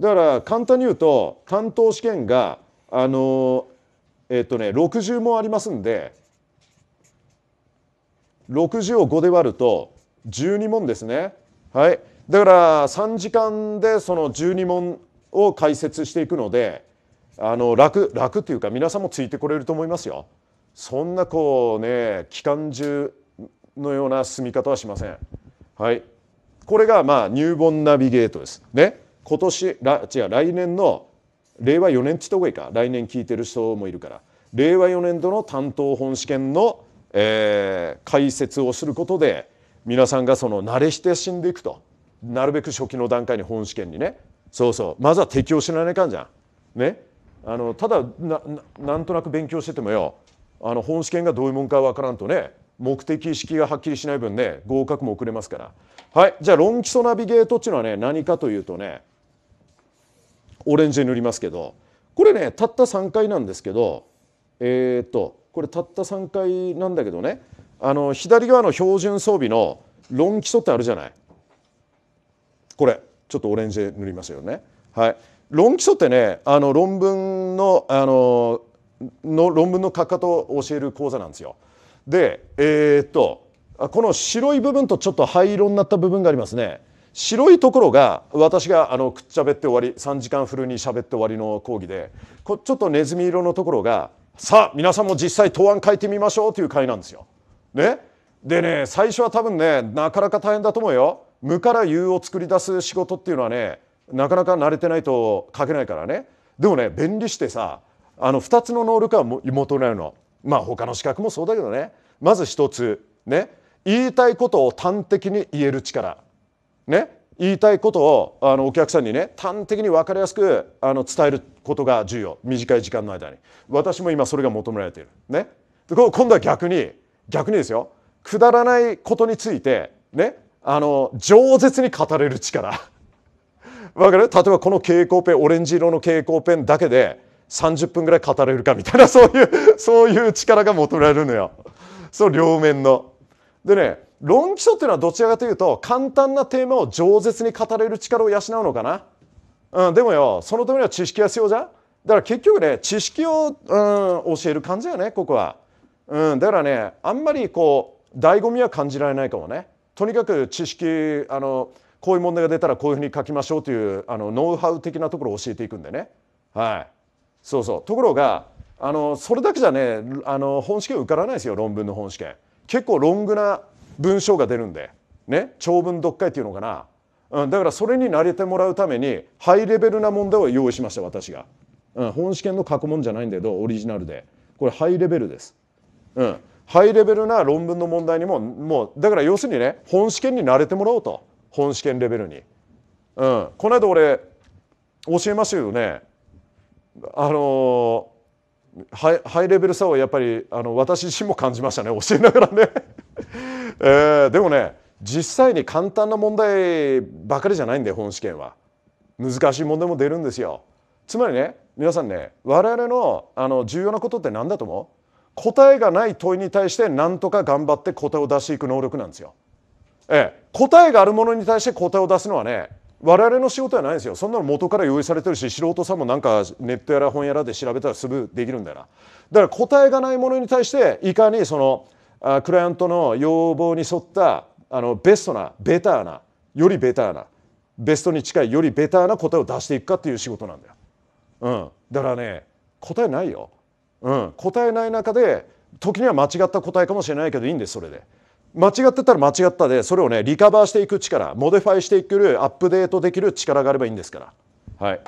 だから簡単に言うと担当試験があのえっとね60問ありますんで60を5で割ると12問ですね。はい、だから3時間でその12問を解説していくのであの楽楽というか皆さんもついてこれると思いますよ。そんなこうね期間中のような進み方はしません。はいこれがまあ入門ナビゲートです。ね。今年違う来年の令和4年ちとがいいか来年聞いてる人もいるから令和4年度の担当本試験の、えー、解説をすることで皆さんがその慣れして死んでいくとなるべく初期の段階に本試験にねそうそうまずは適応しないかんじゃん。ね。あのただなんとなく勉強しててもよあの本試験がどういうもんかわからんとね目的意識がはっきりしない分ね合格も遅れますからはいじゃあ論基礎ナビゲートっていうのはね何かというとねオレンジで塗りますけどこれねたった3回なんですけどえっ、とこれたった3回なんだけどねあの左側の標準装備の論基礎ってあるじゃないこれちょっとオレンジで塗りますよね。はい、論基礎ってねあの論文のあのの論文の書かとを教える講座なんですよ。でえー、っとこの白い部分とちょっと灰色になった部分がありますね白いところが私があのくっちゃべって終わり3時間フルにしゃべって終わりの講義でこちょっとネズミ色のところがさあ皆さんも実際答案書いてみましょうという回なんですよ。ね、でね最初は多分ねなかなか大変だと思うよ。無から有を作り出す仕事っていうのはねなかなか慣れてないと書けないからねでもね便利してさあの2つの能力は求められるのまあ他の資格もそうだけどねまず一つね言いたいことを端的に言える力ね言いたいことをあのお客さんにね端的に分かりやすくあの伝えることが重要短い時間の間に私も今それが求められているねで今度は逆に逆にですよくだらないことについてねあの饒舌に語れる力わかる例えばこの蛍光ペンオレンジ色の蛍光ペンだけで30分ぐらい語れるかみたいなそういう そういう力が求められるのよその両面の。でね論基礎っていうのはどちらかというと簡単なテーマを饒舌に語れる力を養うのかな。うん、でもよそのためには知識が必要じゃんだから結局ね知識を、うん、教える感じだよねここは、うん、だからねあんまりこう醍醐味は感じられないかもねとにかく知識あのこういう問題が出たらこういうふうに書きましょうというあのノウハウ的なところを教えていくんでねはいそうそうところがあのそれだけじゃねあの本試験受からないですよ論文の本試験結構ロングな文章が出るんで、ね、長文読解っていうのかな、うん、だからそれに慣れてもらうためにハイレベルな問題を用意しました私が、うん、本試験の過去問じゃないんだけどオリジナルでこれハイレベルです、うん、ハイレベルな論文の問題にももうだから要するにね本試験に慣れてもらおうと本試験レベルに、うん、この間俺教えましたけどねあのハイハイレベルさをやっぱりあの私自身も感じましたね教えながらね、えー、でもね実際に簡単な問題ばかりじゃないんで本試験は難しい問題も出るんですよつまりね皆さんね我々のあの重要なことって何だと思う答えがない問いに対して何とか頑張って答えを出していく能力なんですよ。ええ、答えがあるものに対して答えを出すのはね我々の仕事はないんですよそんなの元から用意されてるし素人さんもなんかネットやら本やらで調べたらすぐできるんだよなだから答えがないものに対していかにそのあクライアントの要望に沿ったあのベストなベターなよりベターなベストに近いよりベターな答えを出していくかっていう仕事なんだよ、うん、だからね答えないよ、うん、答えない中で時には間違った答えかもしれないけどいいんですそれで。間違ってたら間違ったでそれをねリカバーしていく力モディファイしていけるアップデートできる力があればいいんですから、はい、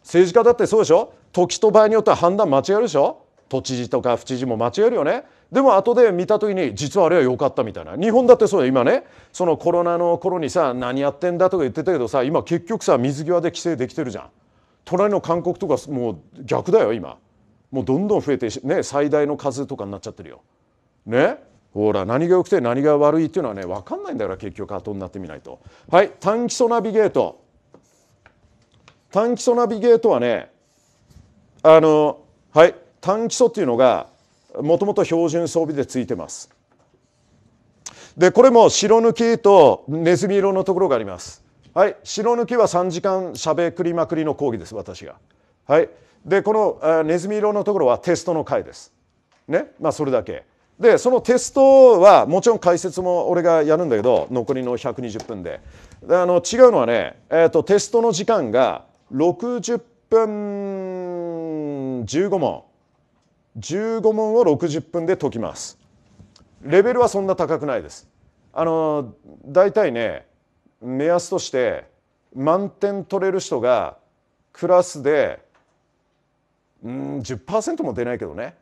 政治家だってそうでしょ時と場合によっては判断間違えるでしょ都知事とか府知事も間違えるよねでも後で見た時に実はあれは良かったみたいな日本だってそうだ今ねそのコロナの頃にさ何やってんだとか言ってたけどさ今結局さ水際で規制できてるじゃん隣の韓国とかもう逆だよ今もうどんどん増えてね最大の数とかになっちゃってるよねほら何が良くて何が悪いっていうのはね分かんないんだから結局後になってみないと。はい短基礎ナビゲート短基礎ナビゲートはねあのはい短基礎っていうのがもともと標準装備でついてます。でこれも白抜きとネズミ色のところがあります。はい、白抜きは3時間しゃべくりまくりの講義です私が。はい、でこのネズミ色のところはテストの回です。ねまあ、それだけ。でそのテストはもちろん解説も俺がやるんだけど残りの120分でであの違うのはね、えーと、テストの時間が60分15問15問を60分で解きますレベルはそんな高くないですあの大体ね目安として満点取れる人がクラスでうん10%も出ないけどね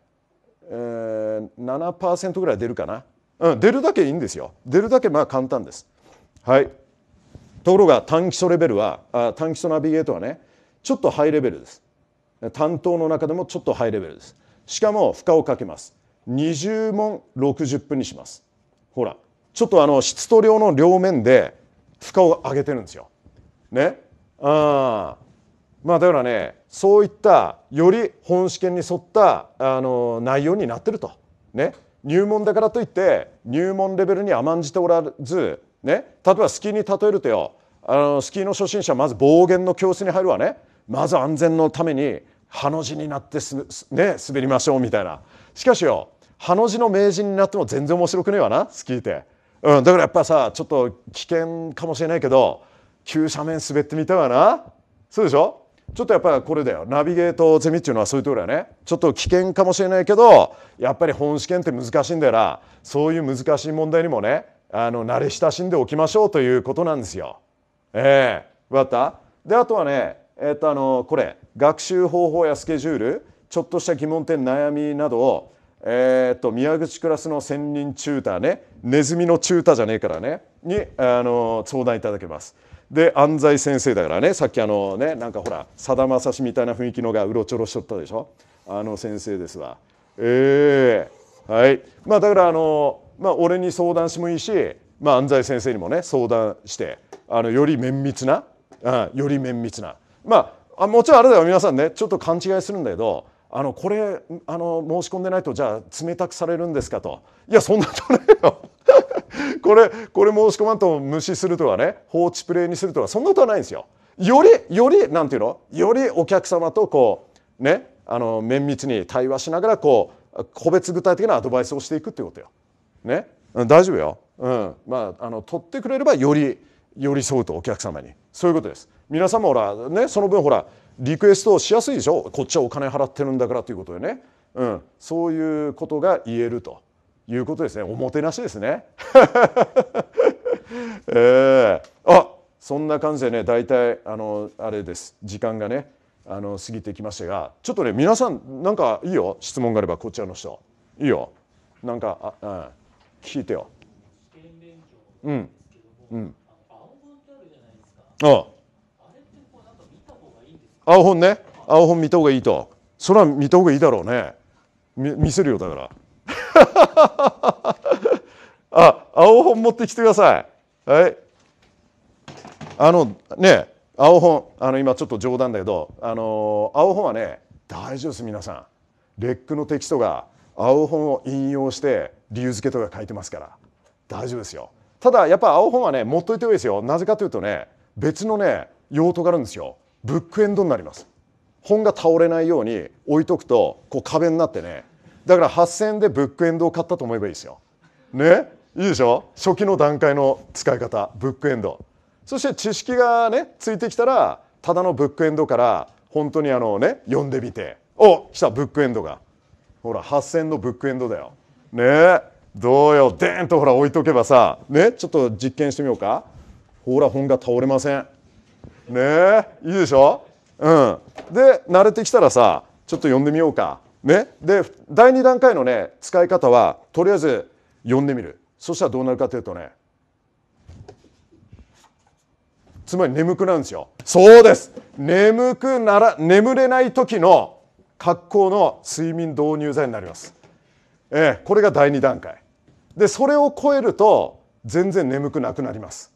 えー、7%ぐらい出るかな、うん、出るだけいいんですよ出るだけまあ簡単ですはいところが単基礎レベルはあ単基礎ナビゲートはねちょっとハイレベルです担当の中でもちょっとハイレベルですしかも負荷をかけます20問60分にしますほらちょっとあの質と量の両面で負荷を上げてるんですよねああまあだからねそういったより本試験に沿ったあの内容になってると。ね、入門だからといって入門レベルに甘んじておらず、ね、例えばスキーに例えるとよあのスキーの初心者まず暴言の教室に入るわねまず安全のためにハの字になってす、ね、滑りましょうみたいなしかしよハの字の名人になっても全然面白くねえわなスキーって、うん、だからやっぱさちょっと危険かもしれないけど急斜面滑ってみたいわなそうでしょちょっとやっぱりこれだよナビゲートゼミっていうのはそういうところだよねちょっと危険かもしれないけどやっぱり本試験って難しいんだよなそういう難しい問題にもねあの慣れ親しんでおきましょうということなんですよ。ええー、わかったであとはねえっとあのこれ学習方法やスケジュールちょっとした疑問点悩みなどをえー、っと宮口クラスの専任チューターねネズミのチューターじゃねえからねにあの相談いただけます。で安西先生だからねさっきあのねなんかほらさだまさしみたいな雰囲気のがうろちょろしとったでしょあの先生ですわ。ええー、はいまあだからあの、まあ、俺に相談してもいいし、まあ、安西先生にもね相談してあのより綿密な、うん、より綿密なまああもちろんあれだよ皆さんねちょっと勘違いするんだけどあのこれあの申し込んでないとじゃあ冷たくされるんですかといやそんなとねよ これこれ申し込まんと無視するとかね放置プレイにするとかそんなことはないんですよ。よりよりなんていうのよりお客様とこうねあの綿密に対話しながらこう個別具体的なアドバイスをしていくっていうことよ。ね、うん、大丈夫よ。うんまあ、あの取ってくれればより寄り添うとお客様にそういうことです。皆さんもほらねその分ほらリクエストしやすいでしょこっちはお金払ってるんだからということでね、うん、そういうことが言えるということですねおもてなしですね。えー、あそんな感じでね大体あのあれです時間がねあの過ぎてきましたがちょっとね皆さんなんかいいよ質問があればこちらの人いいよなんかあ、うん、聞いてよ。うん、うん、ああ青本ね青本見た方がいいとそれは見た方がいいだろうね見せるよだからあ青本持ってきてくださいはいあのね青本あの今ちょっと冗談だけどあの青本はね大丈夫です皆さんレックのテキストが青本を引用して理由付けとか書いてますから大丈夫ですよただやっぱ青本はね持っといてもいいですよなぜかというとね別のね用途があるんですよブックエンドになります本が倒れないように置いとくとこう壁になってねだから8,000円でブックエンドを買ったと思えばいいですよ。ねいいでしょ初期の段階の使い方ブックエンドそして知識がねついてきたらただのブックエンドから本当にあのね読んでみてお来たブックエンドがほら8,000のブックエンドだよ。ねどうよでんとほら置いとけばさねちょっと実験してみようかほら本が倒れません。ねいいでしょうんで慣れてきたらさちょっと呼んでみようかねで第2段階のね使い方はとりあえず呼んでみるそしたらどうなるかというとねつまり眠くなるんですよそうです眠くなら眠れない時の格好の睡眠導入剤になります、えー、これが第2段階でそれを超えると全然眠くなくなります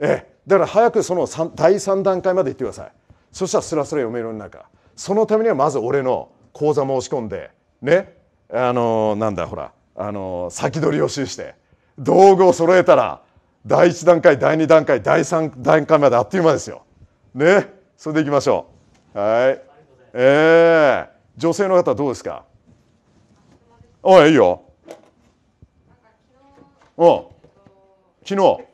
ええ、だから早くその第3段階まで行ってくださいそしたらスラスラ読めるようになるからそのためにはまず俺の講座申し込んでねあのなんだほらあの先取り予習して道具を揃えたら第1段階第2段階第3段階まであっという間ですよ。ねそれでいきましょう。はいえー、女性の方どうですかおいいいよ。う昨日。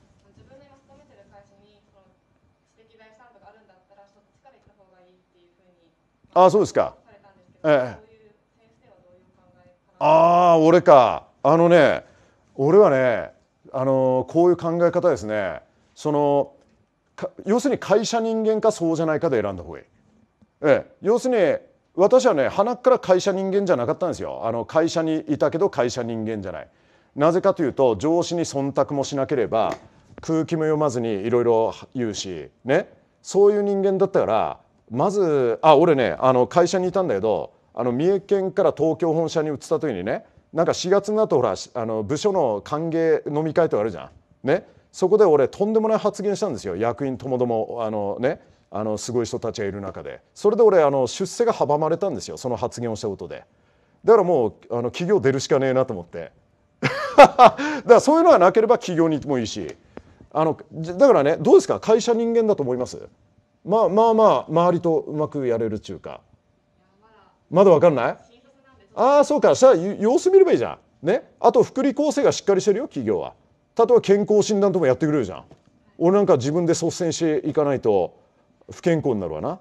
あそうですか。ええ。ああ俺かあのね俺はねあのこういう考え方ですねその要するに会社人間かそうじゃないかで選んだ方がいい、ええ、要するに私はね鼻から会社人間じゃなかったんですよあの会社にいたけど会社人間じゃないなぜかというと上司に忖度もしなければ空気も読まずにいろいろ言うしねそういう人間だったからまずあ俺ねあの会社にいたんだけどあの三重県から東京本社に移った時にねなんか4月になるとほらあの部署の歓迎飲み会とかあるじゃん。ねそこで俺とんでもない発言したんですよ役員ともどもあのねあのすごい人たちがいる中でそれで俺あの出世が阻まれたんですよその発言をしたことでだからもうあの企業出るしかねえなと思って だからそういうのがなければ企業に行ってもいいしあのだからねどうですか会社人間だと思いますまあまあまあ周りとうまくやれるっちゅうかまだ分かんないああそうかさあ様子見ればいいじゃんねあと福利厚生がしっかりしてるよ企業は例えば健康診断ともやってくれるじゃん俺なんか自分で率先していかないと不健康になるわな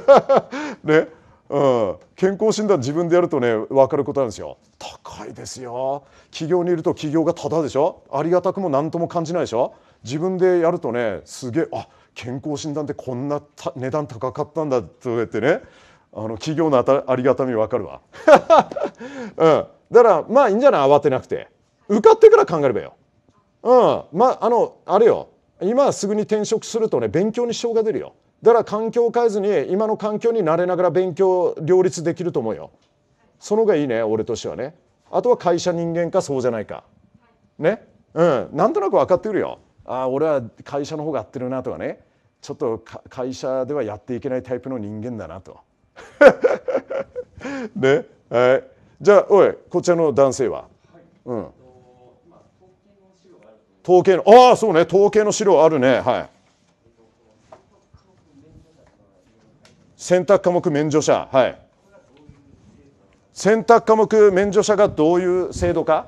ねうん、健康診断自分でやるとね分かることなんですよ高いですよ企業にいると企業がただでしょありがたくも何とも感じないでしょ自分でやるとねすげえあ健康診断ってこんな値段高かったんだとやってねあの企業のありがたみ分かるわ、うん、だからまあいいんじゃない慌てなくて受かってから考えればよ、うん、まああのあれよ今すぐに転職するとね勉強に支障が出るよだから環境を変えずに今の環境に慣れながら勉強両立できると思うよその方がいいね俺としてはねあとは会社人間かそうじゃないかねうんなんとなく分かってくるよああ俺は会社の方が合ってるなとかねちょっと会社ではやっていけないタイプの人間だなと。ねはい、じゃあおいこちらの男性は、はい、うん、統計のああそうね統計の資料あるねはい選択科目免除者はい選択科目免除者がどういう制度か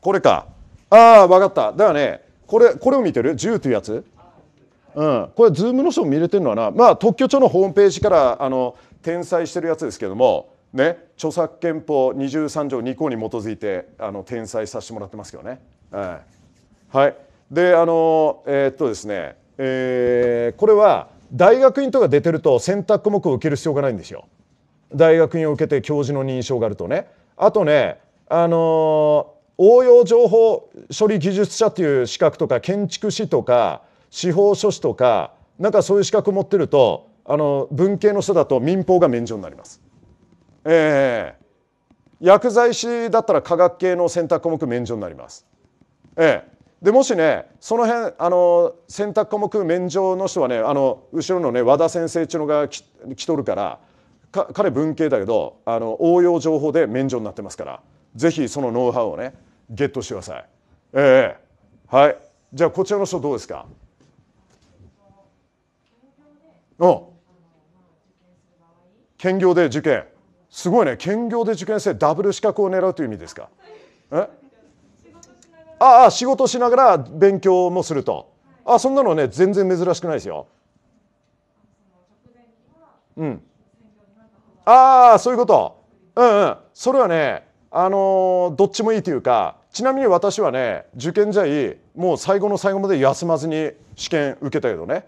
これかああ分かっただからねこれこれを見てる10というやつうん、これ、ズームの人も見れてるのはな、まあ、特許庁のホームページからあの転載してるやつですけども、ね、著作権法23条2項に基づいてあの転載させてもらってますけどね。はい、はい、であのえー、っとですね、えー、これは大学院とか出てると選択科目を受ける必要がないんですよ。大学院を受けて教授の認証があるとね。あとねあの応用情報処理技術者という資格とか建築士とか司法書士とかなんかそういう資格を持ってるとあの文系の人だと民法が免除になります。えー、薬剤師だったら科学系の選択項目免除になります。えー、でもしねその辺あの選択項目免除の人はねあの後ろのね和田先生っちゅうのが来とるからか彼文系だけどあの応用情報で免除になってますから是非そのノウハウをねゲットしてください。ええー、はい。じゃあこちらの人どうですかうん兼業で受験すごいね兼業で受験生ダブル資格を狙うという意味ですかえああ仕事しながら勉強もすると、はあそんなのね全然珍しくないですようんああそういうことうんうんそれはねあのー、どっちもいいというかちなみに私はね受験時代もう最後の最後まで休まずに試験受けたけどね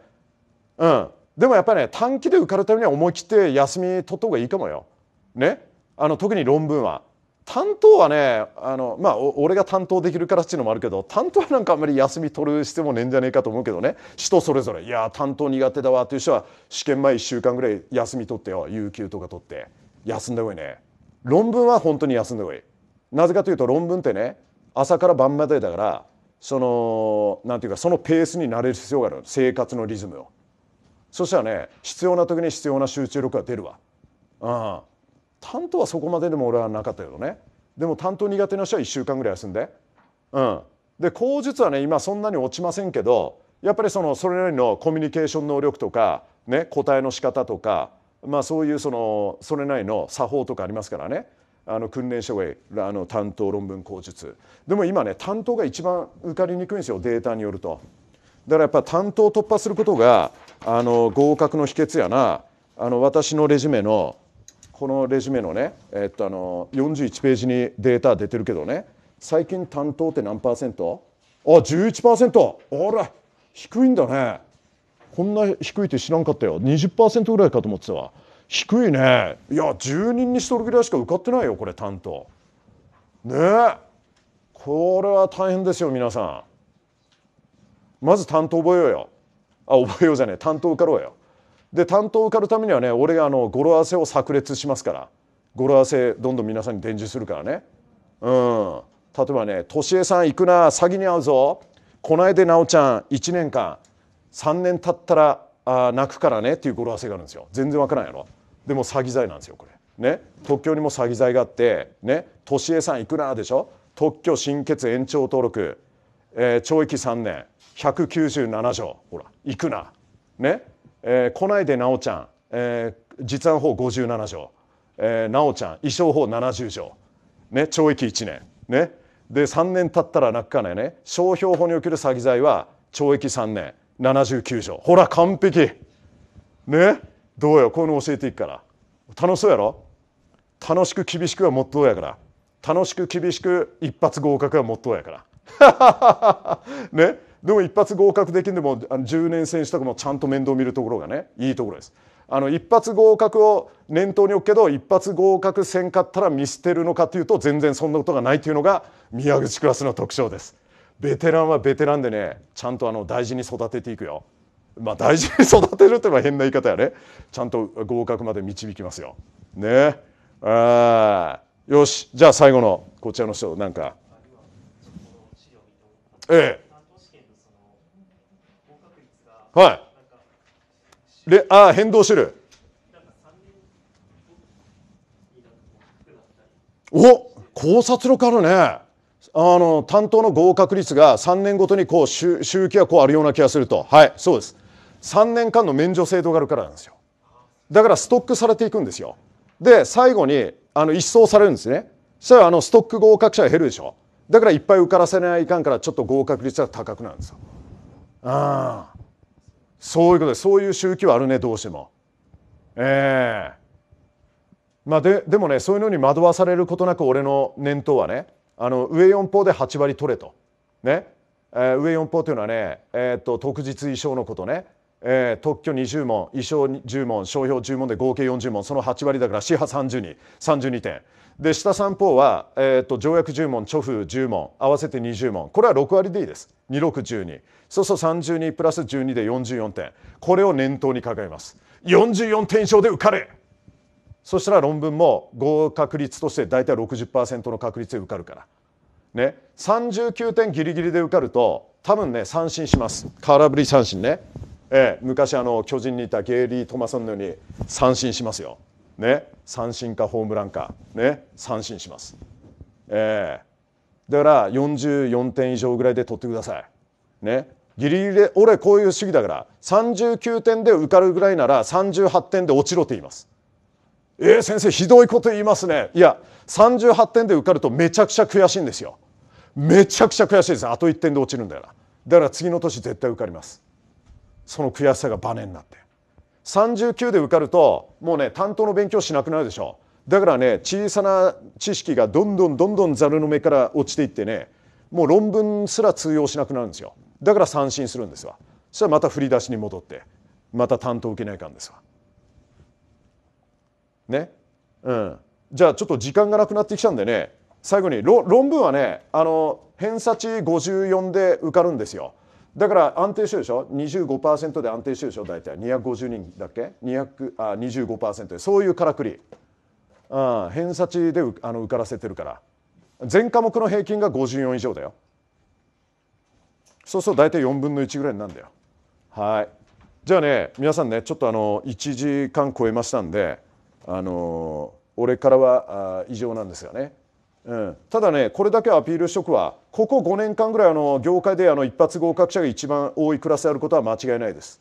うんでもやっぱりね短期で受かるためには思い切って休み取った方がいいかもよ。ねあの特に論文は。担当はねあのまあ俺が担当できるからっていうのもあるけど担当はなんかあんまり休み取る必要もねえんじゃねえかと思うけどね人それぞれいや担当苦手だわっていう人は試験前1週間ぐらい休み取ってよ有給とか取って休んだ方がいいね論文は本当に休んだ方がいいなぜかというと論文ってね朝から晩までだからそのなんていうかそのペースになれる必要がある生活のリズムをそしたらね必要な時に必要な集中力が出るわ、うん、担当はそこまででも俺はなかったけどねでも担当苦手な人は1週間ぐらい休んでうんで口述はね今そんなに落ちませんけどやっぱりそのそれなりのコミュニケーション能力とか、ね、答えの仕方とか、まあ、そういうそのそれなりの作法とかありますからねあの訓練書へあの担当論文口述でも今ね担当が一番受かりにくいんですよデータによるとだからやっぱ担当を突破することがあの合格の秘訣やなあの私のレジュメのこのレジュメのね、えっと、あの41ページにデータ出てるけどね最近担当って何パーセントあ11%あら低いんだねこんな低いって知らんかったよ20%ぐらいかと思ってたわ。低いねいや10人に1人ぐらいしか受かってないよこれ担当ねえこれは大変ですよ皆さんまず担当覚えようよあ覚えようじゃねえ担当受かろうよで担当受かるためにはね俺があの語呂合わせを炸裂しますから語呂合わせどんどん皆さんに伝授するからねうん例えばね「俊恵さん行くな詐欺に会うぞこないで奈おちゃん1年間3年経ったらあ泣くからね」っていう語呂合わせがあるんですよ全然わからんやろでも詐欺罪なんですよこれ。ね特許にも詐欺罪があってね年恵さんいくらでしょ特許新決延長登録、えー、懲役3年197条ほら行くなね、えー、来ないでなおちゃん、えー、実案法57条、えー、なおちゃん衣装法70条、ね、懲役1年ねで3年経ったら泣くかねね商標法における詐欺罪は懲役3年79条ほら完璧ねどうよこういうの教えていくから楽しそうやろ楽しく厳しくはもっとやから楽しく厳しく一発合格はもっとやから ねでも一発合格できんでも10年選手とかもちゃんと面倒見るところがねいいところですあの一発合格を念頭に置くけど一発合格せんかったら見捨てるのかというと全然そんなことがないというのが宮口クラスの特徴ですベテランはベテランでねちゃんとあの大事に育てていくよまあ、大事に育てるってのは変な言い方やねちゃんと合格まで導きますよ。ねあよしじゃあ最後のこちらの人なんか。ええ。はい。であ変動してる。お考察力あるね。あの担当の合格率が3年ごとにこう周期がこうあるような気がすると。はいそうです。3年間の免除制度があるからなんですよだからストックされていくんですよで最後にあの一掃されるんですねそしたらあのストック合格者が減るでしょだからいっぱい受からせないかんからちょっと合格率が高くなるんですよああそういうことでそういう周期はあるねどうしてもええー、まあででもねそういうのに惑わされることなく俺の念頭はねあの上4方で8割取れとね、えー、上4方というのはね、えー、っと特実衣装のことねえー、特許20問衣装10問商標10問で合計40問その8割だから支派30人32点で下三方は、えーと、条約10問著付10問合わせて20問これは6割でいいです2612そうそう32プラス12で44点これを念頭に掲げます44点以上で受かれそしたら論文も合格率として大体60%の確率で受かるから、ね、39点ギリギリで受かると多分ね三振します空振り三振ねえ昔あの巨人にいたゲイリー・トマソンのように三振しますよ、ね、三振かホームランか、ね、三振します、えだから44点以上ぐらいで取ってください、ね、ギリギリで俺こういう主義だから39点で受かるぐらいなら38点で落ちろって言いますえ先生ひどいこと言いますねいや38点で受かるとめちゃくちゃ悔しいんですよめちゃくちゃ悔しいですあと1点で落ちるんだからだから次の年絶対受かりますその悔しさがバネになって39で受かるともうね担当の勉強しなくなるでしょだからね小さな知識がどんどんどんどんざるの目から落ちていってねもう論文すら通用しなくなるんですよだから三振するんですわそしたらまた振り出しに戻ってまた担当受けないかんですわねうんじゃあちょっと時間がなくなってきたんでね最後に論文はねあの偏差値54で受かるんですよだから安定してるでしょ25%で安定してるでしょ大体250人だっけ2 5でそういうからくり、うん、偏差値であの受からせてるから全科目の平均が54以上だよそうすると大体4分の1ぐらいになるんだよはいじゃあね皆さんねちょっとあの1時間超えましたんであの俺からはあ以上なんですよねうん、ただね、これだけアピールしとくわ、ここ5年間ぐらいあの業界であの一発合格者が一番多いクラスであることは間違いないです。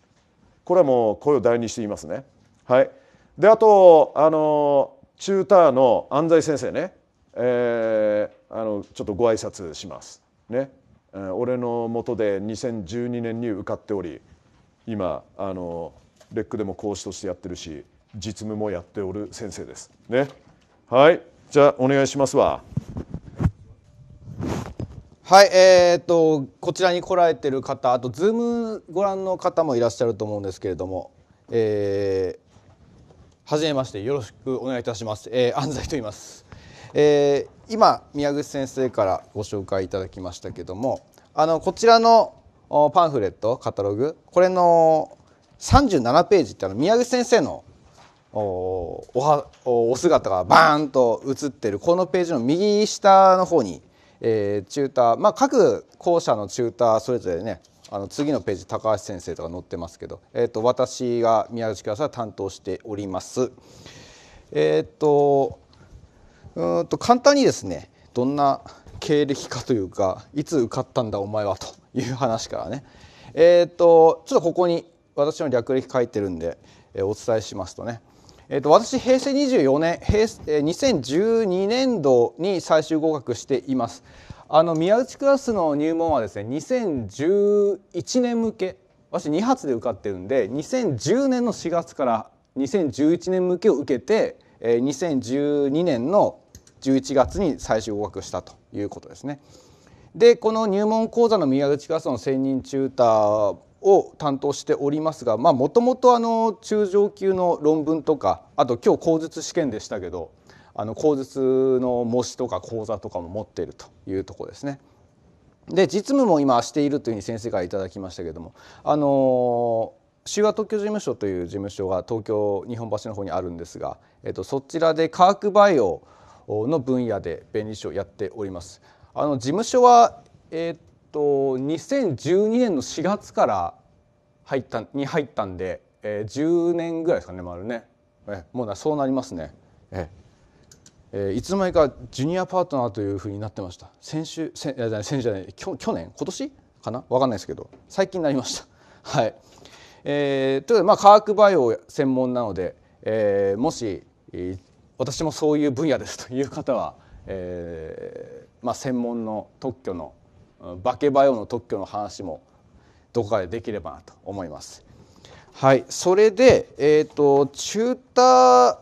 これはもう声を大にしていますね。はい、であとあのチューターの安西先生ね、えー、あのちょっとご挨拶します。ね、えー、俺のもとで2012年に受かっており今あのレックでも講師としてやってるし実務もやっておる先生です。ね、はいじゃあお願いしますわはいえー、っとこちらに来られてる方あとズームご覧の方もいらっしゃると思うんですけれどもえー、はじめましてよろしくお願いいたします、えー、安西と言います、えー、今宮口先生からご紹介いただきましたけどもあのこちらのパンフレットカタログこれの37ページってあの宮口先生のおはお姿がバーンと写ってるこのページの右下の方に、えー、チューター、まあ、各校舎のチューターそれぞれねあの次のページ高橋先生とか載ってますけど、えーと、私が宮内さん担当しております。えっ、ー、とうんと簡単にですねどんな経歴かというかいつ受かったんだお前はという話からねえっ、ー、とちょっとここに私の略歴書いてるんで、えー、お伝えしますとねえっと、私、平成24年、平成2012年度に最終合格しています。あの、宮内クラスの入門はですね、2011年向け、私2発で受かってるんで、2010年の4月から2011年向けを受けて、えー、2012年の11月に最終合格したということですね。でこの入門講座の宮内クラスの専任チューターを担当しておりますがもともと中上級の論文とかあと今日口述試験でしたけどあの口述の模試とか講座とかも持っているというとこですね。で実務も今しているというふうに先生から頂きましたけどもあの修和特許事務所という事務所が東京日本橋の方にあるんですが、えっと、そちらで化学バイオの分野で弁理士をやっております。あの事務所は、えっと2012年の4月から入ったに入ったんで、えー、10年ぐらいですかね丸ねえもうなそうなりますねええー、いつの間にかジュニアパートナーというふうになってました先週先じゃない先週じゃない去去年今年かな分かんないですけど最近になりました はいえー、というまあ化学バイオ専門なので、えー、もし、えー、私もそういう分野ですという方は、えーまあ、専門の特許のバケバヨの特許の話もどこかでできればなと思います。はい、それで、えーと、とチューター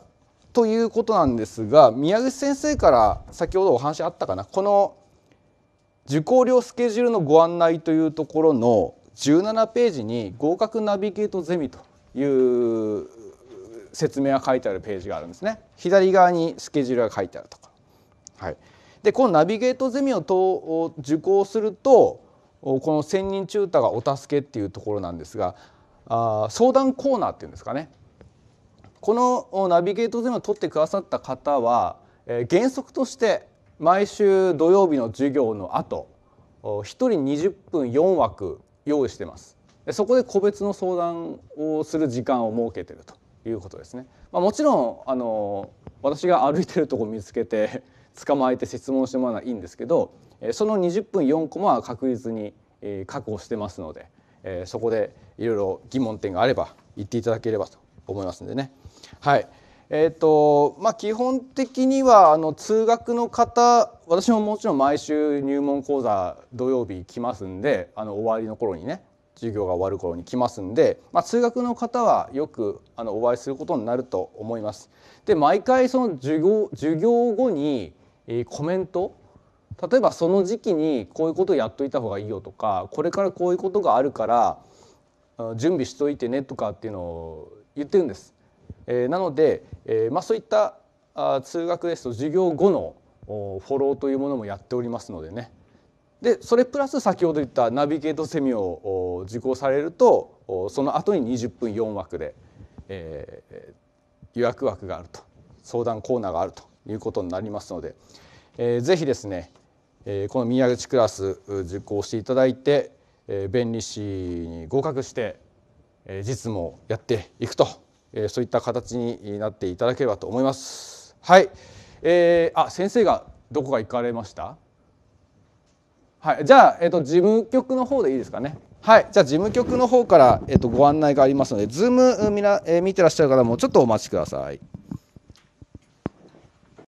ということなんですが宮口先生から先ほどお話あったかなこの受講料スケジュールのご案内というところの17ページに合格ナビゲートゼミという説明が書いてあるページがあるんですね左側にスケジュールが書いてあるとか、はい、でこのナビゲートゼミを受講するとこの専任チューターがお助けっていうところなんですがあ相談コーナーっていうんですかねこのナビゲートゼミを取ってくださった方は、えー、原則として毎週土曜日の授業の後1人20分4枠用意してますでそこで個別の相談をする時間を設けてるということですね、まあ、もちろんあの私が歩いてるとこ見つけて捕まえて質問してもらうのはいいんですけどその20分4コマは確実に確保してますのでそこでいろいろ疑問点があれば言っていただければと思いますんでね。はいえーとまあ、基本的にはあの通学の方私ももちろん毎週入門講座土曜日来ますんであの終わりの頃にね授業が終わる頃に来ますんで、まあ、通学の方はよくあのお会いすることになると思います。で毎回その授業授業後にコメント例えばその時期にこういうことをやっといた方がいいよとかこれからこういうことがあるから準備しといてねとかっていうのを言ってるんです。えー、なので、えー、まあ、そういったあ通学ですと授業後のフォローというものもやっておりますのでねでそれプラス先ほど言ったナビゲートセミを受講されるとその後に20分4枠で、えー、予約枠があると相談コーナーがあるということになりますので、えー、ぜひですね、えー、この宮口クラス受講していただいて、えー、弁理士に合格して、えー、実務をやっていくと、えー、そういった形になっていただければと思います。はい、えー、あ先生がどこか行かれましたはい、じゃあ、えーと、事務局の方でいいですかね。はい、じゃあ事務局の方から、えーと、ご案内がありますので、ズーム、m みな、えー、見てらっしゃる方もちょっとお待ちください。